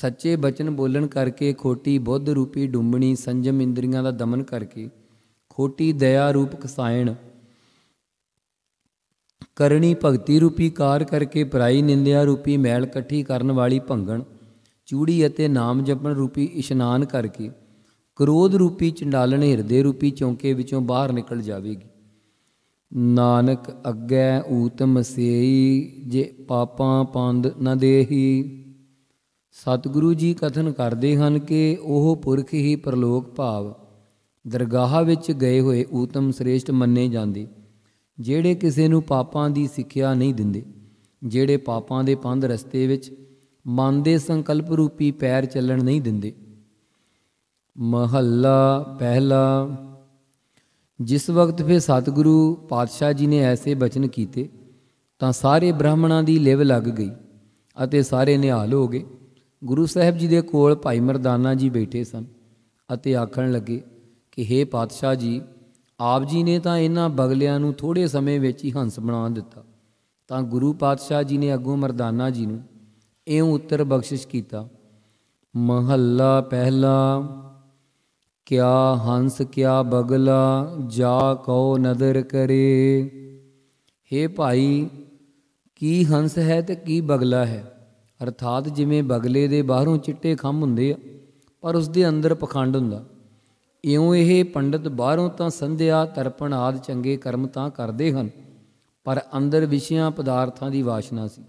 ਸੱਚੇ ਬਚਨ ਬੋਲਣ ਕਰਕੇ ਖੋਟੀ ਬੁੱਧ ਰੂਪੀ ਡੁੰਮਣੀ ਸੰਜਮ ਇੰਦਰੀਆਂ ਦਾ ਦਮਨ ਕਰਕੇ ਖੋਟੀ ਦਇਆ ਰੂਪ ਕਸਾਇਣ ਕਰਣੀ ਭਗਤੀ ਰੂਪੀ ਕਾਰ ਕਰਕੇ ਪ੍ਰਾਈ ਨਿੰਦਿਆ ਰੂਪੀ ਮੈਲ ਇਕੱਠੀ ਕਰਨ ਵਾਲੀ ਭੰਗਣ ਚੂੜੀ ਅਤੇ ਨਾਮ ਜਪਣ ਰੂਪੀ ਇਸ਼ਨਾਨ ਕਰਕੇ ਕ੍ਰੋਧ ਰੂਪੀ ਚੰਡਾਲਣ ਹਿਰਦੇ ਰੂਪੀ ਚੌਂਕੇ ਵਿੱਚੋਂ ਬਾਹਰ ਨਿਕਲ ਜਾਵੇਗੀ ਨਾਨਕ ਅੱਗੇ ਊਤਮ ਸੇਈ ਜੇ ਪਾਪਾਂ ਪੰਦ ਨ ਦੇਹੀ ਸਤਿਗੁਰੂ ਜੀ ਕਥਨ ਕਰਦੇ ਹਨ ਕਿ ਉਹ ਪੁਰਖ ਹੀ ਪ੍ਰਲੋਕ ਭਾਵ ਦਰਗਾਹ ਵਿੱਚ ਗਏ ਹੋਏ ਊਤਮ ਸ੍ਰੇਸ਼ਟ ਮੰਨੇ ਜਾਂਦੇ ਜਿਹੜੇ ਕਿਸੇ ਨੂੰ ਪਾਪਾਂ ਦੀ ਸਿੱਖਿਆ ਨਹੀਂ ਦਿੰਦੇ ਜਿਹੜੇ ਪਾਪਾਂ ਦੇ ਪੰਧ ਰਸਤੇ ਵਿੱਚ ਮਨ ਦੇ ਸੰਕਲਪ ਰੂਪੀ ਪੈਰ ਚੱਲਣ ਨਹੀਂ ਦਿੰਦੇ ਮਹੱਲਾ ਪਹਿਲਾ ਜਿਸ ਵਕਤ ਫਿਰ ਸਤਿਗੁਰੂ ਪਾਤਸ਼ਾਹ ਜੀ ਨੇ ਐਸੇ ਬਚਨ ਕੀਤੇ ਤਾਂ ਸਾਰੇ ਬ੍ਰਾਹਮਣਾਂ ਦੀ ਲਿਵ ਲੱਗ ਗਈ ਅਤੇ ਸਾਰੇ ਨਿਹਾਲ ਹੋ ਗਏ ਗੁਰੂ ਸਾਹਿਬ ਜੀ ਦੇ ਕੋਲ ਭਾਈ ਮਰਦਾਨਾ ਜੀ ਬੈਠੇ ਸਨ ਅਤੇ ਆਖਣ ਲੱਗੇ ਕਿ हे ਪਾਤਸ਼ਾਹ ਜੀ ਆਪ ਜੀ ਨੇ ਤਾਂ ਇਹਨਾਂ ਬਗਲਿਆਂ ਨੂੰ ਥੋੜੇ ਸਮੇਂ ਵਿੱਚ ਹੀ ਹੰਸ ਬਣਾ ਦਿੱਤਾ ਤਾਂ ਗੁਰੂ ਪਾਤਸ਼ਾਹ ਜੀ ਨੇ ਅੱਗੋਂ ਮਰਦਾਨਾ ਜੀ ਨੂੰ ਇਉਂ ਉੱਤਰ ਬਖਸ਼ਿਸ਼ ਕੀਤਾ ਮਹੱਲਾ ਪਹਿਲਾ ਕਿਆ ਹੰਸ ਕਿਆ ਬਗਲਾ ਜਾ ਕਉ ਨਦਰ ਕਰੇ हे ਭਾਈ ਕੀ ਹੰਸ ਹੈ ਤੇ ਕੀ ਬਗਲਾ ਹੈ ਅਰਥਾਤ ਜਿਵੇਂ ਬਗਲੇ ਦੇ ਬਾਹਰੋਂ ਚਿੱਟੇ ਖੰਭ ਹੁੰਦੇ ਆ ਪਰ ਉਸ ਦੇ ਅੰਦਰ ਪਖੰਡ ਹੁੰਦਾ ਇਉਂ ਇਹ ਪੰਡਤ ਬਾਹਰੋਂ ਤਾਂ ਸੰਧਿਆ ਤਰਪਣ ਆਦ ਚੰਗੇ ਕਰਮ ਤਾਂ ਕਰਦੇ ਹਨ ਪਰ ਅੰਦਰ ਵਿਸ਼ਿਆਂ ਪਦਾਰਥਾਂ ਦੀ ਵਾਸ਼ਨਾ ਸੀ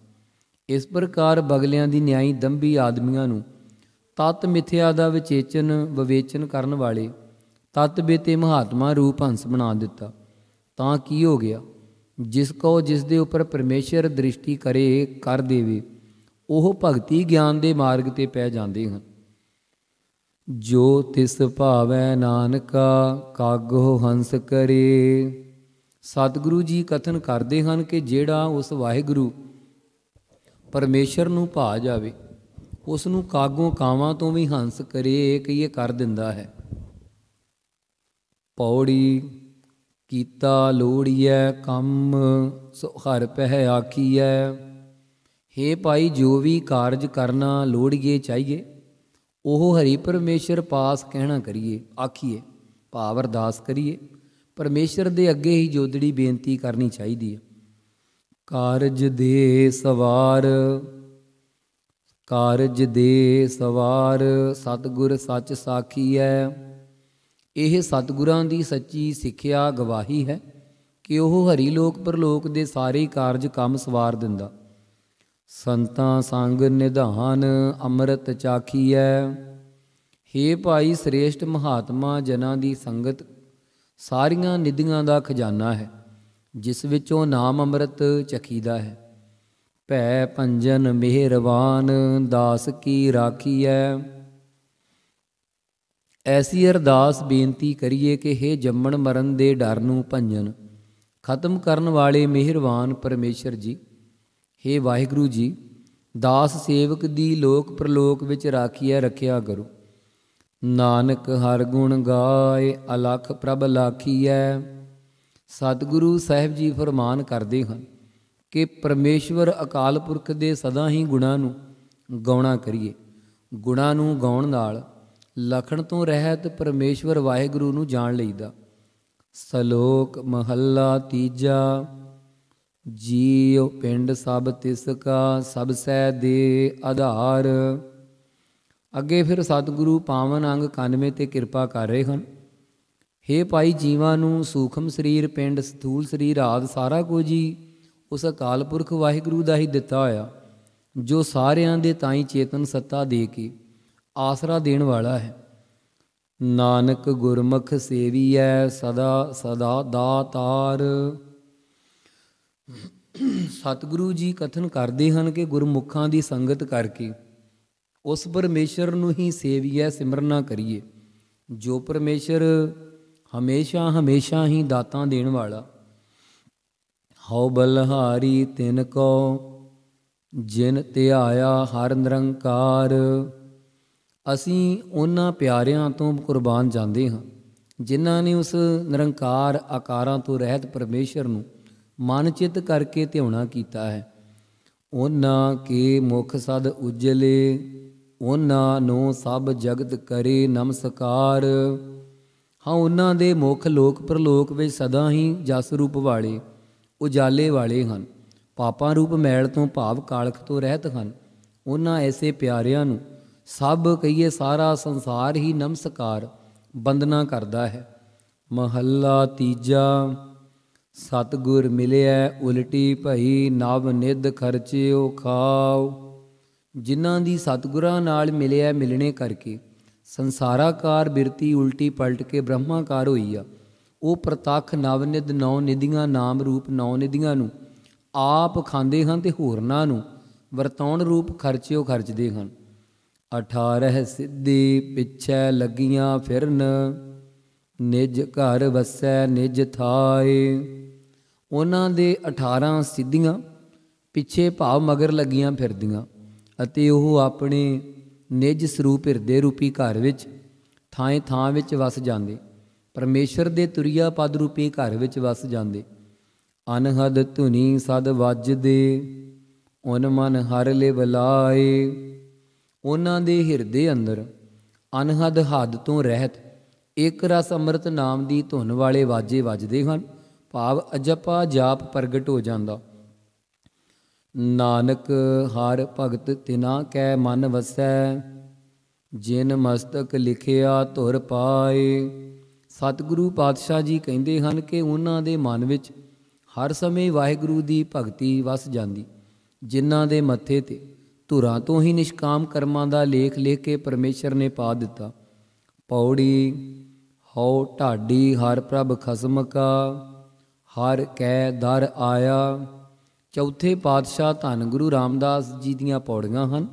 ਇਸ ਪ੍ਰਕਾਰ ਬਗਲਿਆਂ ਦੀ ਨਿਆਈ ਦੰਭੀ ਆਦਮੀਆਂ ਨੂੰ ਤਤ ਮਿਥਿਆ ਦਾ ਵਿਚੇਚਨ ਵਿਵੇਚਨ ਕਰਨ ਵਾਲੇ ਤਤ ਬੇਤੇ ਮਹਾਤਮਾ ਰੂਪ ਹੰਸ ਬਣਾ ਦਿੱਤਾ ਤਾਂ ਕੀ ਹੋ ਗਿਆ ਜਿਸ ਕੋ ਜਿਸ ਦੇ ਉੱਪਰ ਪਰਮੇਸ਼ਰ ਦ੍ਰਿਸ਼ਟੀ ਕਰੇ ਕਰ ਦੇਵੇ ਉਹ ਭਗਤੀ ਗਿਆਨ ਦੇ ਮਾਰਗ ਤੇ ਪੈ ਜਾਂਦੇ ਹਨ ਜੋ ਤਿਸ ਭਾਵੈ ਨਾਨਕਾ ਕਾਗੋ ਹੰਸ ਕਰੇ ਸਤਿਗੁਰੂ ਜੀ ਕਥਨ ਕਰਦੇ ਹਨ ਕਿ ਜਿਹੜਾ ਉਸ ਵਾਹਿਗੁਰੂ ਪਰਮੇਸ਼ਰ ਨੂੰ ਭਾ ਜਾਵੇ ਉਸ ਨੂੰ ਕਾਗੋਂ ਕਾਵਾਂ ਤੋਂ ਵੀ ਹੰਸ ਕਰੇ ਕਿ ਇਹ ਕਰ ਦਿੰਦਾ ਹੈ ਪੌੜੀ ਕੀਤਾ ਲੋੜੀਐ ਕੰਮ ਸੋ ਹਰ ਪਹਿ ਆਖੀਐ ਹੇ ਭਾਈ ਜੋ ਵੀ ਕਾਰਜ ਕਰਨਾ ਲੋੜੀਏ ਚਾਹੀਏ ਉਹ ਹਰੀ ਪਰਮੇਸ਼ਰ ਪਾਸ ਕਹਿਣਾ ਕਰੀਏ ਆਖੀਏ ਭਾਵ ਅਰਦਾਸ ਕਰੀਏ ਪਰਮੇਸ਼ਰ ਦੇ ਅੱਗੇ ਹੀ ਜੋਦੜੀ ਬੇਨਤੀ ਕਰਨੀ ਚਾਹੀਦੀ ਹੈ ਕਾਰਜ ਦੇ ਸਵਾਰ ਕਾਰਜ ਦੇ ਸਵਾਰ ਸਤਗੁਰ ਸੱਚ ਸਾਖੀ ਹੈ ਇਹ ਸਤਗੁਰਾਂ ਦੀ ਸੱਚੀ ਸਿੱਖਿਆ ਗਵਾਹੀ ਹੈ ਕਿ ਉਹ ਹਰੀ ਲੋਕ ਪਰਲੋਕ ਦੇ ਸਾਰੇ ਕਾਰਜ ਕੰਮ ਸਵਾਰ ਦਿੰਦਾ ਸੰਤਾਂ ਸੰਗ ਨਿਧਾਨ ਅੰਮ੍ਰਿਤ ਚਾਖੀਐ ਹੇ ਭਾਈ ਸ੍ਰੇਸ਼ਟ ਮਹਾਤਮਾ ਜਨਾਂ ਦੀ ਸੰਗਤ ਸਾਰੀਆਂ ਨਿਧੀਆਂ ਦਾ ਖਜ਼ਾਨਾ ਹੈ ਜਿਸ ਵਿੱਚੋਂ ਨਾਮ ਅੰਮ੍ਰਿਤ ਚਖੀਦਾ ਹੈ ਭੈ ਪੰਜਨ ਮਿਹਰਵਾਨ ਦਾਸ ਕੀ ਰਾਖੀਐ ਐਸੀ ਅਰਦਾਸ ਬੇਨਤੀ ਕਰੀਏ ਕਿ ਹੇ ਜੰਮਣ ਮਰਨ ਦੇ ਡਰ ਨੂੰ ਭੰਜਨ ਖਤਮ ਕਰਨ ਵਾਲੇ ਮਿਹਰਵਾਨ ਪਰਮੇਸ਼ਰ ਜੀ हे ਵਾਹਿਗੁਰੂ ਜੀ ਦਾਸ ਸੇਵਕ ਦੀ ਲੋਕ ਪ੍ਰਲੋਕ ਵਿੱਚ ਰਾਖੀਆ ਰੱਖਿਆ ਕਰੋ ਨਾਨਕ ਹਰ ਗੁਣ ਗਾਏ ਅਲਖ ਪ੍ਰਭ ਲਾਖੀਐ ਸਤਿਗੁਰੂ ਸਾਹਿਬ ਜੀ ਫਰਮਾਨ ਕਰਦੇ ਹਨ ਕਿ ਪਰਮੇਸ਼ਵਰ ਅਕਾਲ ਪੁਰਖ ਦੇ ਸਦਾ ਹੀ ਗੁਣਾਂ ਨੂੰ ਗਾਉਣਾ ਕਰੀਏ ਗੁਣਾਂ ਨੂੰ ਗਾਉਣ ਨਾਲ ਲਖਣ ਤੋਂ ਰਹਿਤ ਪਰਮੇਸ਼ਵਰ ਵਾਹਿਗੁਰੂ ਨੂੰ ਜਾਣ ਲਈਦਾ ਸਲੋਕ ਮਹੱਲਾ ਤੀਜਾ ਜੀਉ ਪਿੰਡ ਸਭ ਤਿਸ ਕਾ ਸਭ ਸੈ ਦੇ ਆਧਾਰ ਅੱਗੇ ਫਿਰ ਸਤਿਗੁਰੂ ਪਾਵਨ ਅੰਗ ਕੰਨਵੇਂ ਤੇ ਕਿਰਪਾ ਕਰ ਰਹੇ ਹਨ हे ਭਾਈ ਜੀਵਾਂ ਨੂੰ ਸੂਖਮ ਸਰੀਰ ਪਿੰਡ ਸਥੂਲ ਸਰੀਰ ਆਦ ਸਾਰਾ ਕੋ ਜੀ ਉਸ ਅਕਾਲ ਪੁਰਖ ਵਾਹਿਗੁਰੂ ਦਾ ਹੀ ਦਿੱਤਾ ਹੋਇਆ ਜੋ ਸਾਰਿਆਂ ਦੇ ਤਾਈ ਚੇਤਨ ਸੱਤਾ ਦੇ ਕੇ ਆਸਰਾ ਦੇਣ ਵਾਲਾ ਹੈ ਨਾਨਕ ਗੁਰਮੁਖ ਸੇਵੀਐ ਸਦਾ ਸਦਾ ਦਾਤਾਰ ਸਤਿਗੁਰੂ ਜੀ ਕਥਨ ਕਰਦੇ ਹਨ ਕਿ ਗੁਰਮੁਖਾਂ ਦੀ ਸੰਗਤ ਕਰਕੇ ਉਸ ਪਰਮੇਸ਼ਰ ਨੂੰ ਹੀ ਸੇਵੀਐ ਸਿਮਰਨਾ ਕਰੀਏ ਜੋ ਪਰਮੇਸ਼ਰ ਹਮੇਸ਼ਾ ਹਮੇਸ਼ਾ ਹੀ ਦਾਤਾਂ ਦੇਣ ਵਾਲਾ ਹਉ ਬਲਹਾਰੀ ਤਿਨ ਕੋ ਜਿਨ ਧਿਆਇਆ ਹਰ ਨਿਰੰਕਾਰ ਅਸੀਂ ਉਹਨਾਂ ਪਿਆਰਿਆਂ ਤੋਂ ਕੁਰਬਾਨ ਜਾਂਦੇ ਹਾਂ ਜਿਨ੍ਹਾਂ ਨੇ ਉਸ ਨਿਰੰਕਾਰ ਆਕਾਰਾਂ ਤੋਂ ਰਹਿਤ ਪਰਮੇਸ਼ਰ ਨੂੰ ਮਨ ਚਿਤ ਕਰਕੇ ਧਿਉਣਾ ਕੀਤਾ ਹੈ ਉਹਨਾਂ ਕੇ ਮੁਖ ਸਦ ਉਜਲੇ ਉਹਨਾਂ ਨੂੰ ਸਭ ਜਗਤ ਕਰੇ ਨਮਸਕਾਰ ਹਾਂ ਉਹਨਾਂ ਦੇ ਮੁਖ ਲੋਕ ਪ੍ਰਲੋਕ ਵਿੱਚ ਸਦਾ ਹੀ ਜਸ ਰੂਪ ਵਾਲੇ ਉਜਾਲੇ ਵਾਲੇ ਹਨ ਪਾਪਾਂ ਰੂਪ ਮੈਲ ਤੋਂ ਭਾਵ ਕਾਲਖ ਤੋਂ ਰਹਿਤ ਹਨ ਉਹਨਾਂ ਐਸੇ ਪਿਆਰਿਆਂ ਨੂੰ ਸਭ ਕਹੀਏ ਸਾਰਾ ਸੰਸਾਰ ਹੀ ਨਮਸਕਾਰ ਬੰਦਨਾ ਕਰਦਾ ਹੈ ਮਹੱਲਾ ਤੀਜਾ ਸਤਗੁਰ ਮਿਲਿਆ ਉਲਟੀ ਭਈ ਨਵ ਨਿਦ ਖਰਚਿਓ ਖਾਓ ਜਿਨ੍ਹਾਂ ਦੀ ਸਤਗੁਰਾਂ ਨਾਲ ਮਿਲਿਆ ਮਿਲਣੇ ਕਰਕੇ ਸੰਸਾਰਾਕਾਰ ਬਿਰਤੀ ਉਲਟੀ ਪਲਟ ਕੇ ਬ੍ਰਹਮਾਕਾਰ ਹੋਈ ਆ ਉਹ ਪ੍ਰਤੱਖ ਨਵ ਨਿਦ ਨੌ ਨਿਧੀਆਂ ਨਾਮ ਰੂਪ ਨੌ ਨਿਧੀਆਂ ਨੂੰ ਆਪ ਖਾਂਦੇ ਹਨ ਤੇ ਹੋਰਨਾਂ ਨੂੰ ਵਰਤੌਣ ਰੂਪ ਖਰਚਿਓ ਖਰਚਦੇ ਹਨ 18 ਸਿੱਧੀ ਪਿੱਛੇ ਲੱਗੀਆਂ ਫਿਰਨ ਨਿਜ ਘਰ ਵਸੈ ਨਿਜ ਥਾਏ ਉਹਨਾਂ ਦੇ 18 ਸਿੱਧੀਆਂ ਪਿੱਛੇ ਭਾਵ ਮਗਰ ਲੱਗੀਆਂ ਫਿਰਦੀਆਂ ਅਤੇ ਉਹ ਆਪਣੇ ਨਿਜ ਸਰੂਪ ਹਿਰਦੇ ਰੂਪੀ ਘਰ ਵਿੱਚ ਥਾਂ ਥਾਂ ਵਿੱਚ ਵਸ ਜਾਂਦੇ ਪਰਮੇਸ਼ਰ ਦੇ ਤੁਰਿਆ ਪਦ ਰੂਪੀ ਘਰ ਵਿੱਚ ਵਸ ਜਾਂਦੇ ਅਨਹਦ ਧੁਨੀ ਸਦ ਵੱਜਦੇ ਉਨ ਮਨ ਹਰ ਲੈ ਬਲਾਏ ਉਹਨਾਂ ਦੇ ਹਿਰਦੇ ਅੰਦਰ ਅਨਹਦ ਹੱਦ ਤੋਂ ਰਹਿਤ ਇੱਕ ਰਸ ਅੰਮ੍ਰਿਤ ਨਾਮ ਦੀ ਧੁਨ ਵਾਲੇ ਵਾਜੇ ਵੱਜਦੇ ਹਨ ਭਾਵ ਅਜਪਾ ਜਾਪ ਪ੍ਰਗਟ ਹੋ ਜਾਂਦਾ ਨਾਨਕ ਹਰ ਭਗਤ ਤਿਨਾ ਕੈ ਮਨ ਵਸੈ ਜਿਨ ਮਸਤਕ ਲਿਖਿਆ ਧੁਰ ਪਾਏ ਸਤਿਗੁਰੂ ਪਾਤਸ਼ਾਹ ਜੀ ਕਹਿੰਦੇ ਹਨ ਕਿ ਉਹਨਾਂ ਦੇ ਮਨ ਵਿੱਚ ਹਰ ਸਮੇਂ ਵਾਹਿਗੁਰੂ ਦੀ ਭਗਤੀ ਵਸ ਜਾਂਦੀ ਜਿਨ੍ਹਾਂ ਦੇ ਮੱਥੇ ਤੇ ਧੁਰਾਂ ਤੋਂ ਹੀ ਨਿਸ਼ਕਾਮ ਕਰਮਾਂ ਦਾ ਲੇਖ ਲਿਖ ਕੇ ਪਰਮੇਸ਼ਰ ਨੇ ਪਾ ਦਿੱਤਾ ਪੌੜੀ ਹਉ ਢਾਡੀ ਹਰ ਪ੍ਰਭ ਖਸਮ ਕਾ ਹਰ ਕੈ ਦਰ ਆਇਆ ਚੌਥੇ ਪਾਤਸ਼ਾਹ ਧੰਨ ਗੁਰੂ ਰਾਮਦਾਸ ਜੀ ਦੀਆਂ ਪੌੜੀਆਂ ਹਨ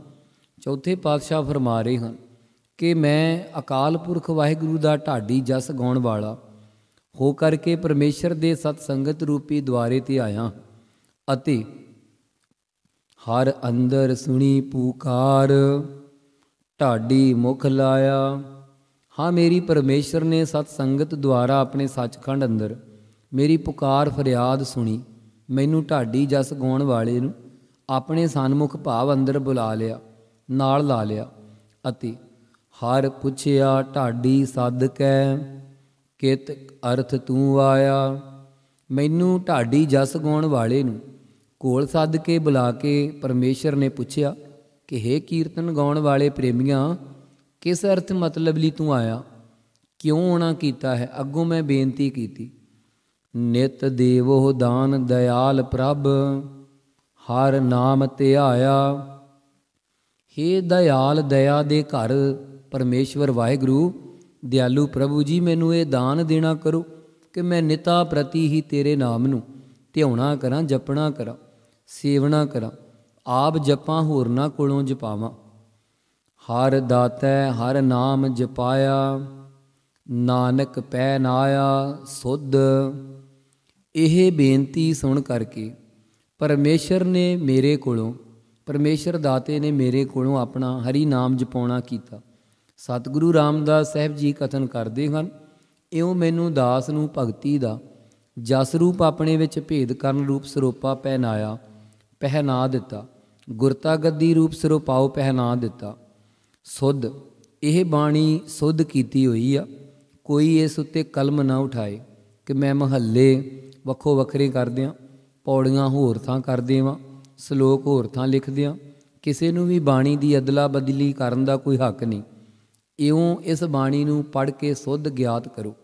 ਚੌਥੇ ਪਾਤਸ਼ਾਹ ਫਰਮਾ ਰਹੇ ਹਨ ਕਿ ਮੈਂ ਅਕਾਲ ਪੁਰਖ ਵਾਹਿਗੁਰੂ ਦਾ ਢਾਡੀ ਜਸ ਗਾਉਣ ਵਾਲਾ ਹੋ ਕਰਕੇ ਪਰਮੇਸ਼ਰ ਦੇ ਸਤ ਸੰਗਤ ਰੂਪੀ ਦਵਾਰੇ ਤੇ ਆਇਆ ਅਤੇ ਹਰ ਅੰਦਰ ਸੁਣੀ ਪੁਕਾਰ ਢਾਡੀ ਮੁਖ ਲਾਇਆ ਹਾਂ ਮੇਰੀ ਪਰਮੇਸ਼ਰ ਨੇ ਸਤ ਸੰਗਤ ਦੁਆਰਾ ਆਪਣੇ ਸੱਚਖੰਡ ਅੰਦਰ ਮੇਰੀ ਪੁਕਾਰ ਫਰਿਆਦ ਸੁਣੀ ਮੈਨੂੰ ਢਾਡੀ ਜਸ ਗਾਉਣ ਵਾਲੇ ਨੂੰ ਆਪਣੇ ਸਨਮੁਖ ਭਾਵ ਅੰਦਰ ਬੁਲਾ ਲਿਆ ਨਾਲ ਲਾ ਲਿਆ ਅਤੇ ਹਰ ਪੁੱਛਿਆ ਢਾਡੀ ਸਦਕੈ ਕਿਤ ਅਰਥ ਤੂੰ ਆਇਆ ਮੈਨੂੰ ਢਾਡੀ ਜਸ ਗਾਉਣ ਵਾਲੇ ਨੂੰ ਕੋਲ ਸੱਦ ਕੇ ਬੁਲਾ ਕੇ ਪਰਮੇਸ਼ਰ ਨੇ ਪੁੱਛਿਆ ਕਿ हे ਕੀਰਤਨ ਗਾਉਣ ਵਾਲੇ ਪ੍ਰੇਮੀਆਂ ਕਿਸ ਅਰਥ ਮਤਲਬ ਲਈ ਤੂੰ ਆਇਆ ਕਿਉਂ ਆਣਾ ਕੀਤਾ ਹੈ ਅੱਗੋਂ ਮੈਂ ਬੇਨਤੀ ਕੀਤੀ ਨਿਤ ਦੇਵੋ ਦਾਨ ਦਇਆਲ ਪ੍ਰਭ ਹਰ ਨਾਮ ਧਿਆਇਆ ਹੇ ਦਇਆਲ ਦਇਆ ਦੇ ਘਰ ਪਰਮੇਸ਼ਵਰ ਵਾਹਿਗੁਰੂ ਦਿਆਲੂ ਪ੍ਰਭੂ ਜੀ ਮੈਨੂੰ ਇਹ ਦਾਨ ਦੇਣਾ ਕਰੋ ਕਿ ਮੈਂ ਨਿਤਾ ਪ੍ਰਤੀ ਹੀ ਤੇਰੇ ਨਾਮ ਨੂੰ ਧਿਆਉਣਾ ਕਰਾਂ ਜਪਣਾ ਕਰਾਂ ਸੇਵਣਾ ਕਰਾਂ ਆਪ ਜਪਾਂ ਹੋਰਨਾ ਕੋਲੋਂ ਜਪਾਵਾਂ ਹਰ ਦਾਤੈ ਹਰ ਨਾਮ ਜਪਾਇਆ ਨਾਨਕ ਪੈ ਨਾਇਆ ਸੁਧ ਇਹ ਬੇਨਤੀ ਸੁਣ ਕਰਕੇ ਪਰਮੇਸ਼ਰ ਨੇ ਮੇਰੇ ਕੋਲੋਂ ਪਰਮੇਸ਼ਰ ਦਾਤੇ ਨੇ ਮੇਰੇ ਕੋਲੋਂ ਆਪਣਾ ਹਰੀ ਨਾਮ ਜਪਾਉਣਾ ਕੀਤਾ ਸਤਿਗੁਰੂ ਰਾਮਦਾਸ ਸਾਹਿਬ ਜੀ ਕਥਨ ਕਰਦੇ ਹਨ ਇਉਂ ਮੈਨੂੰ ਦਾਸ ਨੂੰ ਭਗਤੀ ਦਾ ਜਸ ਰੂਪ ਆਪਣੇ ਵਿੱਚ ਭੇਦ ਕਰਨ ਰੂਪ ਸਰੂਪਾ ਪਹਿਨਾਇਆ ਪਹਿਨਾ ਦਿੱਤਾ ਗੁਰਤਾ ਗੱਦੀ ਰੂਪ ਸਰੂਪਾਉ ਪਹਿਨਾ ਦਿੱਤਾ ਸੁਧ ਇਹ ਬਾਣੀ ਸੁਧ ਕੀਤੀ ਹੋਈ ਆ ਕੋਈ ਇਸ ਉੱਤੇ ਕਲਮ ਨਾ ਉਠਾਏ ਕਿ ਮੈਂ ਮਹੱਲੇ ਵੱਖੋ ਵੱਖਰੇ ਕਰਦੇ ਆ ਪੌੜੀਆਂ ਹੋਰ ਥਾਂ ਕਰ ਦੇਵਾਂ ਸ਼ਲੋਕ ਹੋਰ ਥਾਂ ਲਿਖ ਦਿਆਂ ਕਿਸੇ ਨੂੰ ਵੀ ਬਾਣੀ ਦੀ ਅਦਲਾ ਬਦਲੀ ਕਰਨ ਦਾ ਕੋਈ ਹੱਕ ਨਹੀਂ ਇਉਂ ਇਸ ਬਾਣੀ ਨੂੰ ਪੜ ਕੇ ਸੁਧ ਗਿਆਤ ਕਰੋ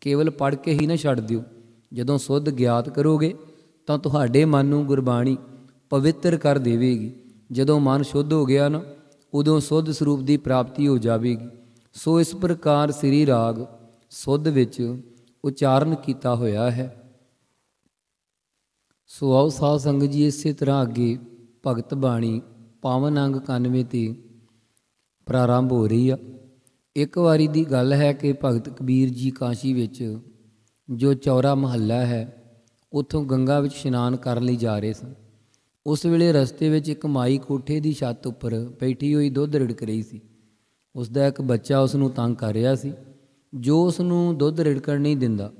ਕੇਵਲ ਪੜ ਕੇ ਹੀ ਨਾ ਛੱਡ ਦਿਓ ਜਦੋਂ ਸੁਧ ਗਿਆਤ ਕਰੋਗੇ ਤਾਂ ਤੁਹਾਡੇ ਮਨ ਨੂੰ ਗੁਰਬਾਣੀ ਪਵਿੱਤਰ ਕਰ ਦੇਵੇਗੀ ਜਦੋਂ ਮਨ ਸ਼ੁੱਧ ਹੋ ਗਿਆ ਨਾ ਉਦੋਂ ਸੁੱਧ ਸਰੂਪ ਦੀ ਪ੍ਰਾਪਤੀ ਹੋ ਜਾਵੇਗੀ ਸੋ ਇਸ ਪ੍ਰਕਾਰ ਸ੍ਰੀ ਰਾਗ ਸੁੱਧ ਵਿੱਚ ਉਚਾਰਨ ਕੀਤਾ ਹੋਇਆ ਹੈ ਸੋ ਆਓ ਸਾਧ ਸੰਗਤ ਜੀ ਇਸੇ ਤਰ੍ਹਾਂ ਅੱਗੇ ਭਗਤ ਬਾਣੀ ਪਾਵਨ ਅੰਗ 91 ਤੇ ਪ੍ਰਾਰੰਭ ਹੋ ਰਹੀ ਆ ਇੱਕ ਵਾਰੀ ਦੀ ਗੱਲ ਹੈ ਕਿ ਭਗਤ ਕਬੀਰ ਜੀ ਕਾਸ਼ੀ ਵਿੱਚ ਜੋ ਚੌਰਾ ਮਹੱਲਾ ਹੈ ਉਥੋਂ ਗੰਗਾ ਵਿੱਚ ਇਸ਼ਨਾਨ ਕਰਨ ਲਈ ਜਾ ਰਹੇ ਸਨ ਉਸ ਵੇਲੇ ਰਸਤੇ ਵਿੱਚ ਇੱਕ ਮਾਈ ਕੋਠੇ ਦੀ ਛੱਤ ਉੱਪਰ ਬੈਠੀ ਹੋਈ ਦੁੱਧ ਰਿੜਕ ਰਹੀ ਸੀ ਉਸ ਦਾ ਇੱਕ ਬੱਚਾ ਉਸ ਨੂੰ ਤੰਗ ਕਰ ਰਿਹਾ ਸੀ ਜੋ ਉਸ ਨੂੰ ਦੁੱਧ ਰਿੜਕਣ ਨਹੀਂ ਦਿੰਦਾ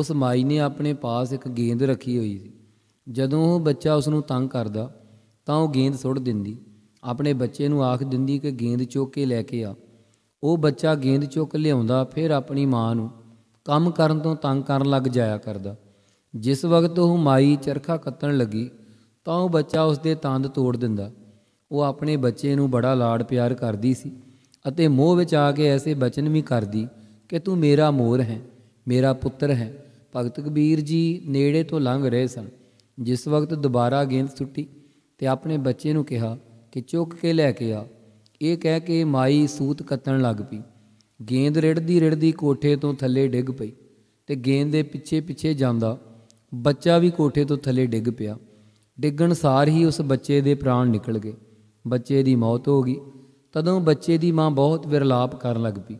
ਉਸ ਮਾਈ ਨੇ ਆਪਣੇ ਪਾਸ ਇੱਕ ਗੇਂਦ ਰੱਖੀ ਹੋਈ ਸੀ ਜਦੋਂ ਉਹ ਬੱਚਾ ਉਸ ਨੂੰ ਤੰਗ ਕਰਦਾ ਤਾਂ ਉਹ ਗੇਂਦ ਸੁੱਟ ਦਿੰਦੀ ਆਪਣੇ ਬੱਚੇ ਨੂੰ ਆਖ ਦਿੰਦੀ ਕਿ ਗੇਂਦ ਚੁੱਕ ਕੇ ਲੈ ਕੇ ਆ ਉਹ ਬੱਚਾ ਗੇਂਦ ਚੁੱਕ ਲਿਆਉਂਦਾ ਫਿਰ ਆਪਣੀ ਮਾਂ ਨੂੰ ਕੰਮ ਕਰਨ ਤੋਂ ਤੰਗ ਕਰਨ ਲੱਗ ਜਾਇਆ ਕਰਦਾ ਜਿਸ ਵਕਤ ਉਹ ਮਾਈ ਚਰਖਾ ਕੱਤਣ ਲੱਗੀ ਤਾਂ ਉਹ ਬੱਚਾ ਉਸ ਦੇ ਤੰਦ ਤੋੜ ਦਿੰਦਾ ਉਹ ਆਪਣੇ ਬੱਚੇ ਨੂੰ ਬੜਾ ਲਾਡ ਪਿਆਰ ਕਰਦੀ ਸੀ ਅਤੇ ਮੋਹ ਵਿੱਚ ਆ ਕੇ ਐਸੇ ਬਚਨ ਵੀ ਕਰਦੀ ਕਿ ਤੂੰ ਮੇਰਾ ਮੋਰ ਹੈ ਮੇਰਾ ਪੁੱਤਰ ਹੈ ਭਗਤ ਕਬੀਰ ਜੀ ਨੇੜੇ ਤੋਂ ਲੰਘ ਰਹੇ ਸਨ ਜਿਸ ਵਕਤ ਦੁਬਾਰਾ ਗੇਂਦ ਸੁੱਟੀ ਤੇ ਆਪਣੇ ਬੱਚੇ ਨੂੰ ਕਿਹਾ ਕਿ ਚੁੱਕ ਕੇ ਲੈ ਕੇ ਆ ਇਹ ਕਹਿ ਕੇ ਮਾਈ ਸੂਤ ਕੱਤਣ ਲੱਗ ਪਈ ਗੇਂਦ ਰਿੜਦੀ ਰਿੜਦੀ ਕੋਠੇ ਤੋਂ ਥੱਲੇ ਡਿੱਗ ਪਈ ਤੇ ਗੇਂਦ ਦੇ ਪਿੱਛੇ ਪਿੱਛੇ ਜਾਂਦਾ ਬੱਚਾ ਵੀ ਕੋਠੇ ਤੋਂ ਥੱਲੇ ਡਿੱਗ ਪਿਆ ਡਿੱਗਣ ਸਾਰ ਹੀ ਉਸ ਬੱਚੇ ਦੇ ਪ੍ਰਾਣ ਨਿਕਲ ਗਏ ਬੱਚੇ ਦੀ ਮੌਤ ਹੋ ਗਈ ਤਦੋਂ ਬੱਚੇ ਦੀ ਮਾਂ ਬਹੁਤ ਵਿਰਲਾਪ ਕਰਨ ਲੱਗ ਪਈ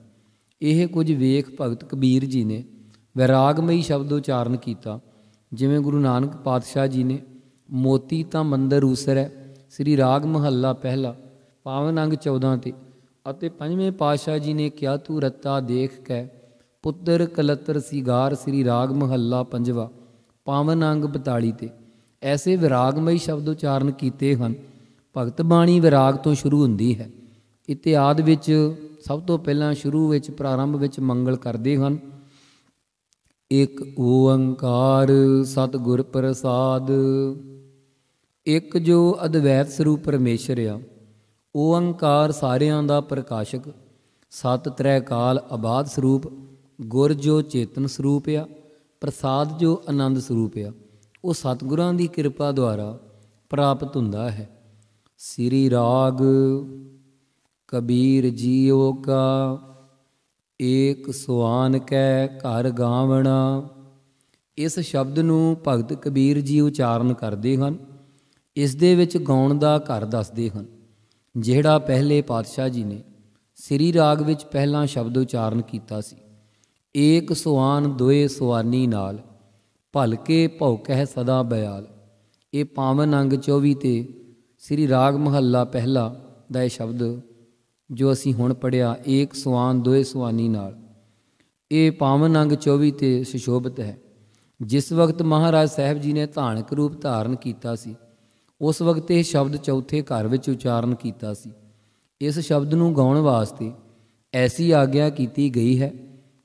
ਇਹ ਕੁਝ ਵੇਖ ਭਗਤ ਕਬੀਰ ਜੀ ਨੇ ਵਿਰਾਗਮਈ ਸ਼ਬਦ ਉਚਾਰਨ ਕੀਤਾ ਜਿਵੇਂ ਗੁਰੂ ਨਾਨਕ ਪਾਤਸ਼ਾਹ ਜੀ ਨੇ ਮੋਤੀ ਤਾਂ ਮੰਦਰ ਉਸਰੈ ਸ੍ਰੀ ਰਾਗ ਮਹੱਲਾ ਪਹਿਲਾ ਪਾਵਨ ਅੰਗ 14 ਤੇ ਅਤੇ ਪੰਜਵੇਂ ਪਾਤਸ਼ਾਹ ਜੀ ਨੇ ਕਿਹਾ ਤੂੰ ਰੱਤਾ ਦੇਖ ਕੇ ਪੁੱਤਰ ਕਲਤਰ ਸਿਗਾਰ ਸ੍ਰੀ ਰਾਗ ਮਹੱਲਾ ਪੰਜਵਾ ਪਾਵਨ ਅੰਗ 42 ਤੇ ਐਸੇ ਵਿਰਾਗਮਈ ਸ਼ਬਦ ਉਚਾਰਨ ਕੀਤੇ ਹਨ ਭਗਤ ਬਾਣੀ ਵਿਰਾਗ ਤੋਂ ਸ਼ੁਰੂ ਹੁੰਦੀ ਹੈ ਇਤਿਆਦ ਵਿੱਚ ਸਭ ਤੋਂ ਪਹਿਲਾਂ ਸ਼ੁਰੂ ਵਿੱਚ ਪ੍ਰਾਰੰਭ ਵਿੱਚ ਮੰਗਲ ਕਰਦੇ ਹਨ ਇੱਕ ਓੰਕਾਰ ਸਤਿਗੁਰ ਪ੍ਰਸਾਦ ਇੱਕ ਜੋ ਅਦਵੈਤ ਸਰੂਪ ਪਰਮੇਸ਼ਰ ਆ ਓੰਕਾਰ ਸਾਰਿਆਂ ਦਾ ਪ੍ਰਕਾਸ਼ਕ ਸਤ ਤ੍ਰੈ ਕਾਲ ਆਬਾਦ ਸਰੂਪ ਗੁਰ ਜੋ ਚੇਤਨ ਸਰੂਪ ਆ ਪ੍ਰਸਾਦ ਜੋ ਆਨੰਦ ਸਰੂਪ ਆ ਉਹ ਸਤਿਗੁਰਾਂ ਦੀ ਕਿਰਪਾ ਦੁਆਰਾ ਪ੍ਰਾਪਤ ਹੁੰਦਾ ਹੈ ਸ੍ਰੀ ਰਾਗ ਕਬੀਰ ਜੀਓ ਕਾ ਏਕ ਸੁਆਨ ਕੈ ਘਰ ਗਾਵਣਾ ਇਸ ਸ਼ਬਦ ਨੂੰ ਭਗਤ ਕਬੀਰ ਜੀ ਉਚਾਰਨ ਕਰਦੇ ਹਨ ਇਸ ਦੇ ਵਿੱਚ ਗਾਉਣ ਦਾ ਘਰ ਦੱਸਦੇ ਹਨ ਜਿਹੜਾ ਪਹਿਲੇ ਪਾਤਸ਼ਾਹ ਜੀ ਨੇ ਸ੍ਰੀ ਰਾਗ ਵਿੱਚ ਪਹਿਲਾ ਸ਼ਬਦ ਉਚਾਰਨ ਕੀਤਾ ਸੀ ਏਕ ਸੁਆਨ ਦੋਏ ਸੁਆਨੀ ਨਾਲ ਭਲਕੇ ਭਉ ਕਹਿ ਸਦਾ ਬਿਆਲ ਇਹ ਪਾਵਨ ਅੰਗ 24 ਤੇ ਸ੍ਰੀ ਰਾਗ ਮਹੱਲਾ ਪਹਿਲਾ ਦਾ ਇਹ ਸ਼ਬਦ ਜੋ ਅਸੀਂ ਹੁਣ ਪੜਿਆ ਏਕ ਸੁਆਨ ਦੋਏ ਸੁਆਨੀ ਨਾਲ ਇਹ ਪਾਵਨ ਅੰਗ 24 ਤੇ ਸੁਸ਼ੋਭਿਤ ਹੈ ਜਿਸ ਵਕਤ ਮਹਾਰਾਜ ਸਾਹਿਬ ਜੀ ਨੇ ਧਾਨਕ ਰੂਪ ਧਾਰਨ ਕੀਤਾ ਸੀ ਉਸ ਵਕਤ ਇਹ ਸ਼ਬਦ ਚੌਥੇ ਘਰ ਵਿੱਚ ਉਚਾਰਨ ਕੀਤਾ ਸੀ ਇਸ ਸ਼ਬਦ ਨੂੰ ਗਾਉਣ ਵਾਸਤੇ ਐਸੀ ਆਗਿਆ ਕੀਤੀ ਗਈ ਹੈ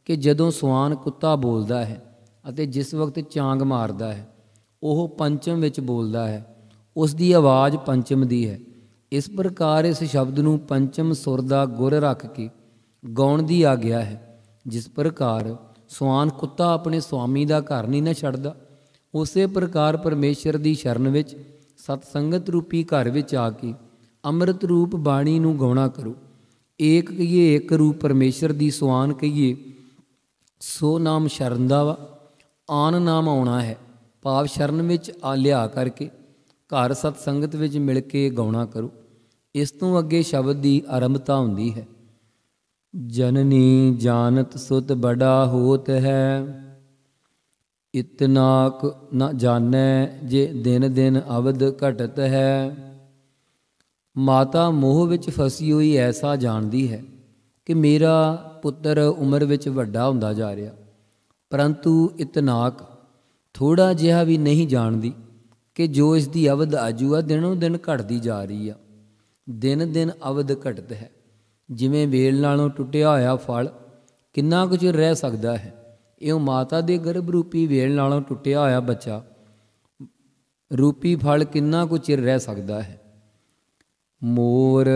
ਕਿ ਜਦੋਂ ਸਵਾਨ ਕੁੱਤਾ ਬੋਲਦਾ ਹੈ ਅਤੇ ਜਿਸ ਵਕਤ ਚਾਂਗ ਮਾਰਦਾ ਹੈ ਉਹ ਪੰਚਮ ਵਿੱਚ ਬੋਲਦਾ ਹੈ ਉਸ ਦੀ ਆਵਾਜ਼ ਪੰਚਮ ਦੀ ਹੈ ਇਸ ਪ੍ਰਕਾਰ ਇਸ ਸ਼ਬਦ ਨੂੰ ਪੰਚਮ ਸੁਰ ਦਾ ਗੁਰ ਰੱਖ ਕੇ ਗਾਉਣ ਦੀ ਆਗਿਆ ਹੈ ਜਿਸ ਪ੍ਰਕਾਰ ਸਵਾਨ ਕੁੱਤਾ ਆਪਣੇ ਸਵਾਮੀ ਦਾ ਘਰ ਨਹੀਂ ਨਾ ਛੱਡਦਾ ਉਸੇ ਪ੍ਰਕਾਰ ਪਰਮੇਸ਼ਰ ਦੀ ਸ਼ਰਨ ਵਿੱਚ ਸਤ ਸੰਗਤ ਰੂਪੀ ਘਰ ਵਿੱਚ ਆ ਕੇ ਅੰਮ੍ਰਿਤ ਰੂਪ ਬਾਣੀ ਨੂੰ ਗਾਉਣਾ ਕਰੋ ਏਕ ਕਹੀਏ ਏਕ ਰੂਪ ਪਰਮੇਸ਼ਰ ਦੀ ਸਵਾਨ ਕਹੀਏ ਸੋ ਨਾਮ ਸ਼ਰਨ ਦਾ ਵਾ ਆਨ ਨਾਮ ਆਉਣਾ ਹੈ ਭਾਵ ਸ਼ਰਨ ਵਿੱਚ ਆ ਲਿਆ ਕਰਕੇ ਘਰ ਸਤ ਸੰਗਤ ਵਿੱਚ ਮਿਲ ਕੇ ਗਾਉਣਾ ਕਰੋ ਇਸ ਤੋਂ ਅੱਗੇ ਸ਼ਬਦ ਦੀ ਆਰੰਭਤਾ ਹੁੰਦੀ ਹੈ ਜਨਨੀ ਜਾਨਤ ਸੁਤ ਬੜਾ ਹੋਤ ਹੈ ਇਤਨਾਕ ਨਾ ਜਾਣੈ ਜੇ ਦਿਨ ਦਿਨ ਅਵਦ ਘਟਤ ਹੈ ਮਾਤਾ ਮੋਹ ਵਿੱਚ ਫਸੀ ਹੋਈ ਐਸਾ ਜਾਣਦੀ ਹੈ ਕਿ ਮੇਰਾ ਪੁੱਤਰ ਉਮਰ ਵਿੱਚ ਵੱਡਾ ਹੁੰਦਾ ਜਾ ਰਿਹਾ ਪਰੰਤੂ ਇਤਨਾਕ ਥੋੜਾ ਜਿਹਾ ਵੀ ਨਹੀਂ ਜਾਣਦੀ ਕਿ ਜੋ ਇਸ ਦੀ ਅਵਧ ਆਜੂ ਆ ਦਿਨੋਂ ਦਿਨ ਘਟਦੀ ਜਾ ਰਹੀ ਆ ਦਿਨ ਦਿਨ ਅਵਧ ਘਟਦ ਹੈ ਜਿਵੇਂ ਵੇਲ ਨਾਲੋਂ ਟੁੱਟਿਆ ਹੋਇਆ ਫਲ ਕਿੰਨਾ ਕੁ ਚਿਰ ਰਹਿ ਸਕਦਾ ਹੈ ਇਉਂ ਮਾਤਾ ਦੇ ਗਰਭ ਰੂਪੀ ਵੇਲ ਨਾਲੋਂ ਟੁੱਟਿਆ ਹੋਇਆ ਬੱਚਾ ਰੂਪੀ ਫਲ ਕਿੰਨਾ ਕੁ ਚਿਰ ਰਹਿ ਸਕਦਾ ਹੈ ਮੋਰ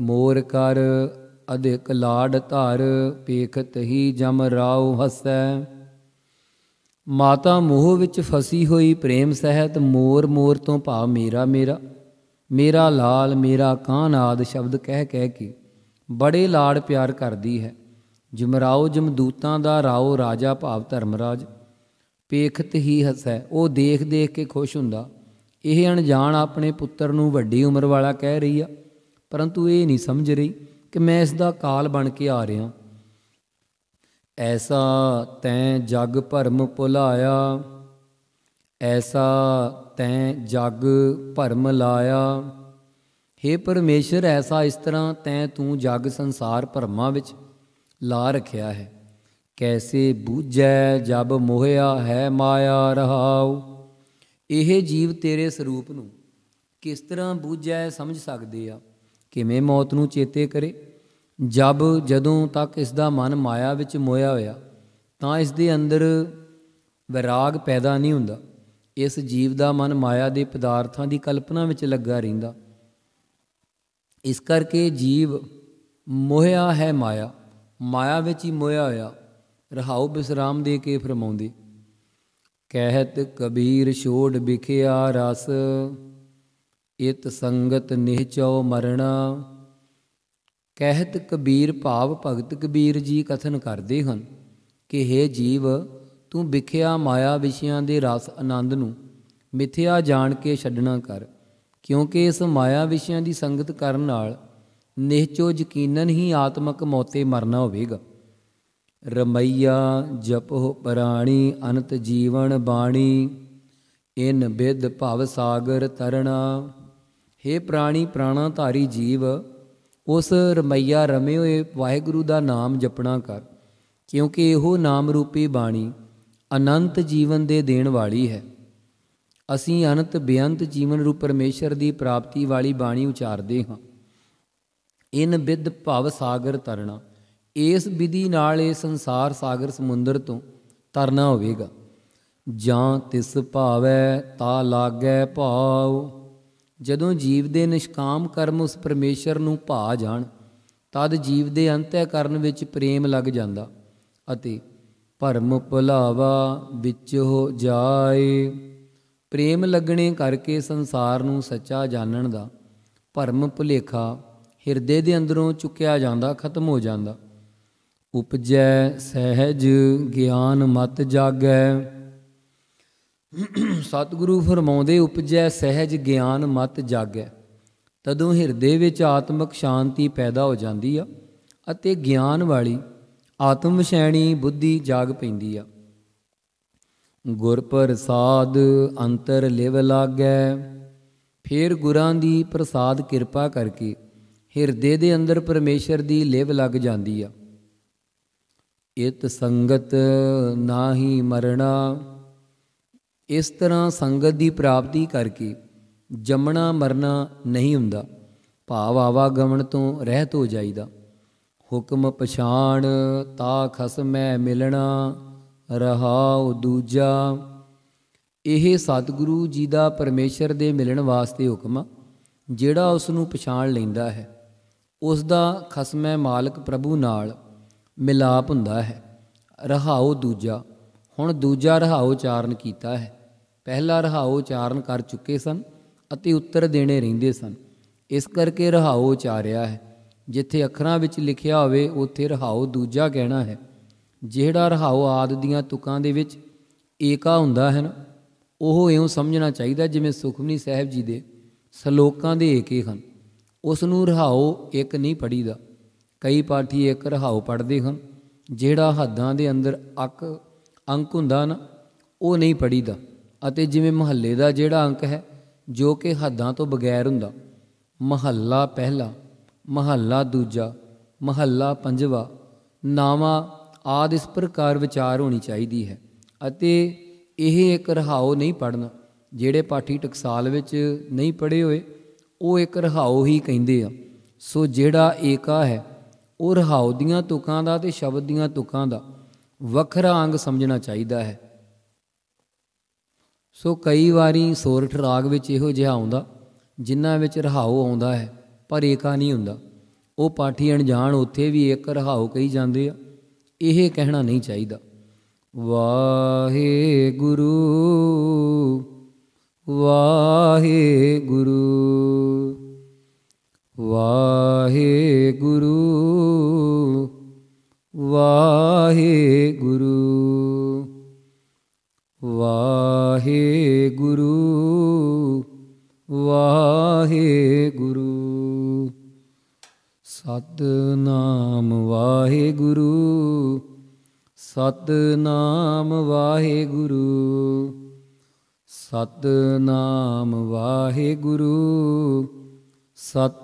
ਮੋਰ ਕਰ ਅਧਿਕ ਲਾੜ ਧਰ ਪੇਖਤ ਹੀ ਜਮ ਰਾਉ ਹਸੈ ਮਾਤਾ ਮੋਹ ਵਿੱਚ ਫਸੀ ਹੋਈ ਪ੍ਰੇਮ ਸਹਿਤ ਮੋਰ ਮੋਰ ਤੋਂ ਭਾਵ ਮੇਰਾ ਮੇਰਾ ਮੇਰਾ ਲਾਲ ਮੇਰਾ ਕਾਨ ਆਦ ਸ਼ਬਦ ਕਹਿ ਕਹਿ ਕੇ ਬੜੇ ਲਾੜ ਪਿਆਰ ਕਰਦੀ ਹੈ ਜਮਰਾਓ ਜਮਦੂਤਾਂ ਦਾ ਰਾਉ ਰਾਜਾ ਭਾਵ ਧਰਮਰਾਜ ਪੇਖਤ ਹੀ ਹਸੈ ਉਹ ਦੇਖ ਦੇਖ ਕੇ ਖੁਸ਼ ਹੁੰਦਾ ਇਹ ਅਣਜਾਣ ਆਪਣੇ ਪੁੱਤਰ ਨੂੰ ਵੱਡੀ ਉਮਰ ਵਾਲਾ ਕਹਿ ਰਹੀ ਆ ਪਰੰਤੂ ਇਹ ਨਹੀਂ ਸਮਝ ਰਹੀ ਕਿ ਮੈਂ ਇਸ ਦਾ ਕਾਲ ਬਣ ਕੇ ਆ ਰਿਹਾ ਐਸਾ ਤੈਂ ਜਗ ਭਰਮ ਭੁਲਾਇਆ ਐਸਾ ਤੈਂ ਜਗ ਭਰਮ ਲਾਇਆ हे ਪਰਮੇਸ਼ਰ ਐਸਾ ਇਸ ਤਰ੍ਹਾਂ ਤੈਂ ਤੂੰ ਜਗ ਸੰਸਾਰ ਭਰਮਾਂ ਵਿੱਚ ਲਾ ਰੱਖਿਆ ਹੈ ਕੈਸੇ ਬੂਝੈ ਜਬ ਮੋਹਿਆ ਹੈ ਮਾਇਆ ਰਹਾਉ ਇਹ ਜੀਵ ਤੇਰੇ ਸਰੂਪ ਨੂੰ ਕਿਸ ਤਰ੍ਹਾਂ ਬੂਝੈ ਸਮਝ ਸਕਦੇ ਆ ਕਿਵੇਂ ਮੌਤ ਨੂੰ ਚੇਤੇ ਕਰੇ ਜਬ ਜਦੋਂ ਤੱਕ ਇਸ ਦਾ ਮਨ ਮਾਇਆ ਵਿੱਚ ਮੋਇਆ ਹੋਇਆ ਤਾਂ ਇਸ ਦੇ ਅੰਦਰ ਵਿਰਾਗ ਪੈਦਾ ਨਹੀਂ ਹੁੰਦਾ ਇਸ ਜੀਵ ਦਾ ਮਨ ਮਾਇਆ ਦੇ ਪਦਾਰਥਾਂ ਦੀ ਕਲਪਨਾ ਵਿੱਚ ਲੱਗਾ ਰਹਿੰਦਾ ਇਸ ਕਰਕੇ ਜੀਵ ਮੋਹਿਆ ਹੈ ਮਾਇਆ ਮਾਇਆ ਵਿੱਚ ਹੀ ਮੋਇਆ ਹੋਇਆ ਰਹਾਉ ਬਿਸਰਾਮ ਦੇ ਕੇ ਫਰਮਾਉਂਦੇ ਕਹਿਤ ਕਬੀਰ ਛੋੜ ਵਿਖਿਆ ਰਸ ਇਤ ਸੰਗਤ ਨਿਹਚਉ ਮਰਣਾ ਕਹਿਤ ਕਬੀਰ ਭਾਵ ਭਗਤ ਕਬੀਰ ਜੀ ਕਥਨ ਕਰਦੇ ਹਨ ਕਿ हे ਜੀਵ ਤੂੰ ਵਿਖਿਆ ਮਾਇਆ ਵਿਸ਼ਿਆਂ ਦੇ ਰਸ ਆਨੰਦ ਨੂੰ ਮਿਥਿਆ ਜਾਣ ਕੇ ਛੱਡਣਾ ਕਰ ਕਿਉਂਕਿ ਇਸ ਮਾਇਆ ਵਿਸ਼ਿਆਂ ਦੀ ਸੰਗਤ ਕਰਨ ਨਾਲ ਨਿਹਚੋ ਯਕੀਨਨ ਹੀ ਆਤਮਕ ਮੌਤੇ ਮਰਨਾ ਹੋਵੇਗਾ ਰਮਈਆ ਜਪੋ ਪ੍ਰਾਣੀ ਅਨੰਤ ਜੀਵਨ ਬਾਣੀ ਇਨ ਬਿਦ ਭਵ ਸਾਗਰ ਤਰਣਾ हे ਪ੍ਰਾਣੀ ਪ੍ਰਾਣਾ ਧਾਰੀ ਜੀਵ ਉਸ ਰਮਈਆ ਰਮੇ ਹੋਏ ਵਾਹਿਗੁਰੂ ਦਾ ਨਾਮ ਜਪਣਾ ਕਰ ਕਿਉਂਕਿ ਇਹੋ ਨਾਮ ਰੂਪੀ ਬਾਣੀ ਅਨੰਤ ਜੀਵਨ ਦੇ ਦੇਣ ਵਾਲੀ ਹੈ ਅਸੀਂ ਅਨੰਤ ਬੇਅੰਤ ਜੀਵਨ ਰੂਪ ਪਰਮੇਸ਼ਰ ਦੀ ਪ੍ਰਾਪਤੀ ਵਾਲੀ ਬਾਣੀ ਉਚਾਰਦੇ ਹਾਂ ਇਨ ਵਿਦ ਭਵ ਸਾਗਰ ਤਰਣਾ ਇਸ ਵਿਧੀ ਨਾਲ ਇਹ ਸੰਸਾਰ ਸਾਗਰ ਸਮੁੰਦਰ ਤੋਂ ਤਰਨਾ ਹੋਵੇਗਾ ਜਾਂ ਤਿਸ ਭਾਵੈ ਤਾ ਲਾਗੈ ਭਾਉ ਜਦੋਂ ਜੀਵ ਦੇ ਨਿਸ਼ਕਾਮ ਕਰਮ ਉਸ ਪਰਮੇਸ਼ਰ ਨੂੰ ਭਾ ਜਾਣ ਤਦ ਜੀਵ ਦੇ ਅੰਤਿਆ ਕਰਨ ਵਿੱਚ ਪ੍ਰੇਮ ਲੱਗ ਜਾਂਦਾ ਅਤੇ ਭਰਮ ਭੁਲਾਵਾ ਵਿੱਚ ਹੋ ਜਾਏ ਪ੍ਰੇਮ ਲੱਗਣੇ ਕਰਕੇ ਸੰਸਾਰ ਨੂੰ ਸੱਚਾ ਜਾਣਨ ਦਾ ਭਰਮ ਭੁਲੇਖਾ ਹਿਰਦੇ ਦੇ ਅੰਦਰੋਂ ਚੁੱਕਿਆ ਜਾਂਦਾ ਖਤਮ ਹੋ ਜਾਂਦਾ ਉਪਜੈ ਸਹਿਜ ਗਿਆਨ ਮਤ ਜਾਗੈ ਸਤਿਗੁਰੂ ਫਰਮਾਉਂਦੇ ਉਪਜੈ ਸਹਿਜ ਗਿਆਨ ਮਤ ਜਾਗੈ ਤਦੋਂ ਹਿਰਦੇ ਵਿੱਚ ਆਤਮਿਕ ਸ਼ਾਂਤੀ ਪੈਦਾ ਹੋ ਜਾਂਦੀ ਆ ਅਤੇ ਗਿਆਨ ਵਾਲੀ ਆਤਮ ਵਿਸ਼ੈਣੀ ਬੁੱਧੀ ਜਾਗ ਪੈਂਦੀ ਆ ਗੁਰ ਪ੍ਰਸਾਦ ਅੰਤਰ ਲਿਵ ਲਾਗੈ ਫੇਰ ਗੁਰਾਂ ਦੀ ਪ੍ਰਸਾਦ ਕਿਰਪਾ ਕਰਕੇ ਹਿਰਦੇ ਦੇ ਅੰਦਰ ਪਰਮੇਸ਼ਰ ਦੀ ਲਿਵ ਲੱਗ ਜਾਂਦੀ ਆ ਇਤ ਸੰਗਤ ਨਾਹੀ ਮਰਣਾ ਇਸ ਤਰ੍ਹਾਂ ਸੰਗਤ ਦੀ ਪ੍ਰਾਪਤੀ ਕਰਕੇ ਜੰਮਣਾ ਮਰਨਾ ਨਹੀਂ ਹੁੰਦਾ ਭਾਵ ਆਵਾਗਮਨ ਤੋਂ ਰਹਿਤ ਹੋ ਜਾਈਦਾ ਹੁਕਮ ਪਛਾਣ ਤਾ ਖਸਮੈ ਮਿਲਣਾ ਰਹਾਉ ਦੂਜਾ ਇਹ ਸਤਿਗੁਰੂ ਜੀ ਦਾ ਪਰਮੇਸ਼ਰ ਦੇ ਮਿਲਣ ਵਾਸਤੇ ਹੁਕਮ ਜਿਹੜਾ ਉਸ ਨੂੰ ਪਛਾਣ ਲੈਂਦਾ ਹੈ ਉਸ ਦਾ ਖਸਮੈ ਮਾਲਕ ਪ੍ਰਭੂ ਨਾਲ ਮਿਲਾਪ ਹੁੰਦਾ ਹੈ ਰਹਾਉ ਦੂਜਾ ਹੁਣ ਦੂਜਾ ਰਹਾਉ ਉਚਾਰਨ ਕੀਤਾ ਹੈ ਪਹਿਲਾ ਰਹਾਉ ਉਚਾਰਨ ਕਰ ਚੁੱਕੇ ਸਨ ਅਤੇ ਉੱਤਰ ਦੇਣੇ ਰਹਿੰਦੇ ਸਨ ਇਸ ਕਰਕੇ ਰਹਾਉ ਉਚਾਰਿਆ ਹੈ ਜਿੱਥੇ ਅੱਖਰਾਂ ਵਿੱਚ ਲਿਖਿਆ ਹੋਵੇ ਉੱਥੇ ਰਹਾਉ ਦੂਜਾ ਕਹਿਣਾ ਹੈ ਜਿਹੜਾ ਰਹਾਉ ਆਦ ਦੀਆਂ ਤੁਕਾਂ ਦੇ ਵਿੱਚ ਏਕਾ ਹੁੰਦਾ ਹੈ ਨਾ ਉਹ ਇਉਂ ਸਮਝਣਾ ਚਾਹੀਦਾ ਜਿਵੇਂ ਸੁਖਮਨੀ ਸਾਹਿਬ ਜੀ ਦੇ ਸ਼ਲੋਕਾਂ ਦੇ ਏਕੇ ਹਨ ਉਸ ਨੂੰ ਰਹਾਉ ਇੱਕ ਨਹੀਂ ਪੜੀਦਾ ਕਈ ਪਾਠੀ ਇੱਕ ਰਹਾਉ ਪੜਦੇ ਹਨ ਜਿਹੜਾ ਹੱਦਾਂ ਦੇ ਅੰਦਰ ਅਕ ਅੰਕ ਹੁੰਦਾ ਨਾ ਉਹ ਨਹੀਂ ਪੜੀਦਾ ਅਤੇ ਜਿਵੇਂ ਮਹੱਲੇ ਦਾ ਜਿਹੜਾ ਅੰਕ ਹੈ ਜੋ ਕਿ ਹੱਦਾਂ ਤੋਂ ਬਗੈਰ ਹੁੰਦਾ ਮਹੱਲਾ ਪਹਿਲਾ ਮਹੱਲਾ ਦੂਜਾ ਮਹੱਲਾ ਪੰਜਵਾ ਨਾਵਾ ਆਦ ਇਸ ਪ੍ਰਕਾਰ ਵਿਚਾਰ ਹੋਣੀ ਚਾਹੀਦੀ ਹੈ ਅਤੇ ਇਹ ਇੱਕ ਰਹਾਉ ਨਹੀਂ ਪੜਨਾ ਜਿਹੜੇ ਪਾਠੀ ਟਕਸਾਲ ਵਿੱਚ ਨਹੀਂ ਪੜੇ ਹੋਏ ਉਹ ਇੱਕ ਰਹਾਉ ਹੀ ਕਹਿੰਦੇ ਆ ਸੋ ਜਿਹੜਾ ਏਕਾ ਹੈ ਉਹ ਰਹਾਉ ਦੀਆਂ ਤੁਕਾਂ ਦਾ ਤੇ ਸ਼ਬਦ ਦੀਆਂ ਤੁਕਾਂ ਦਾ ਵੱਖਰਾ ਅੰਗ ਸਮਝਣਾ ਚਾਹੀਦਾ ਹੈ ਸੋ ਕਈ ਵਾਰੀ ਸੋਰਠ ਰਾਗ ਵਿੱਚ ਇਹੋ ਜਿਹਾ ਆਉਂਦਾ ਜਿਨ੍ਹਾਂ ਵਿੱਚ ਰਹਾਉ ਆਉਂਦਾ ਹੈ ਪਰ ਏਕਾ ਨਹੀਂ ਹੁੰਦਾ ਉਹ ਪਾਠੀ ਅਣਜਾਣ ਉੱਥੇ ਵੀ ਇੱਕ ਰਹਾਉ ਕਹੀ ਜਾਂਦੇ ਆ ਇਹ ਕਹਿਣਾ ਨਹੀਂ ਚਾਹੀਦਾ ਗੁਰੂ ਵਾਹਿ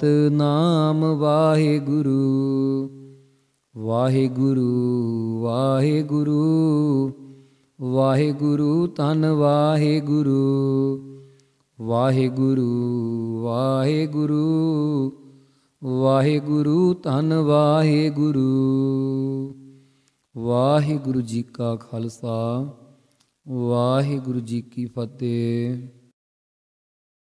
ਸਤਨਾਮ ਵਾਹਿਗੁਰੂ ਵਾਹਿਗੁਰੂ ਵਾਹਿਗੁਰੂ ਵਾਹਿਗੁਰੂ ਤਨ ਵਾਹਿਗੁਰੂ ਵਾਹਿਗੁਰੂ ਵਾਹਿਗੁਰੂ ਵਾਹਿਗੁਰੂ ਤਨ ਵਾਹਿਗੁਰੂ ਵਾਹਿਗੁਰੂ ਜੀ ਕਾ ਖਾਲਸਾ ਵਾਹਿਗੁਰੂ ਜੀ ਕੀ ਫਤਿਹ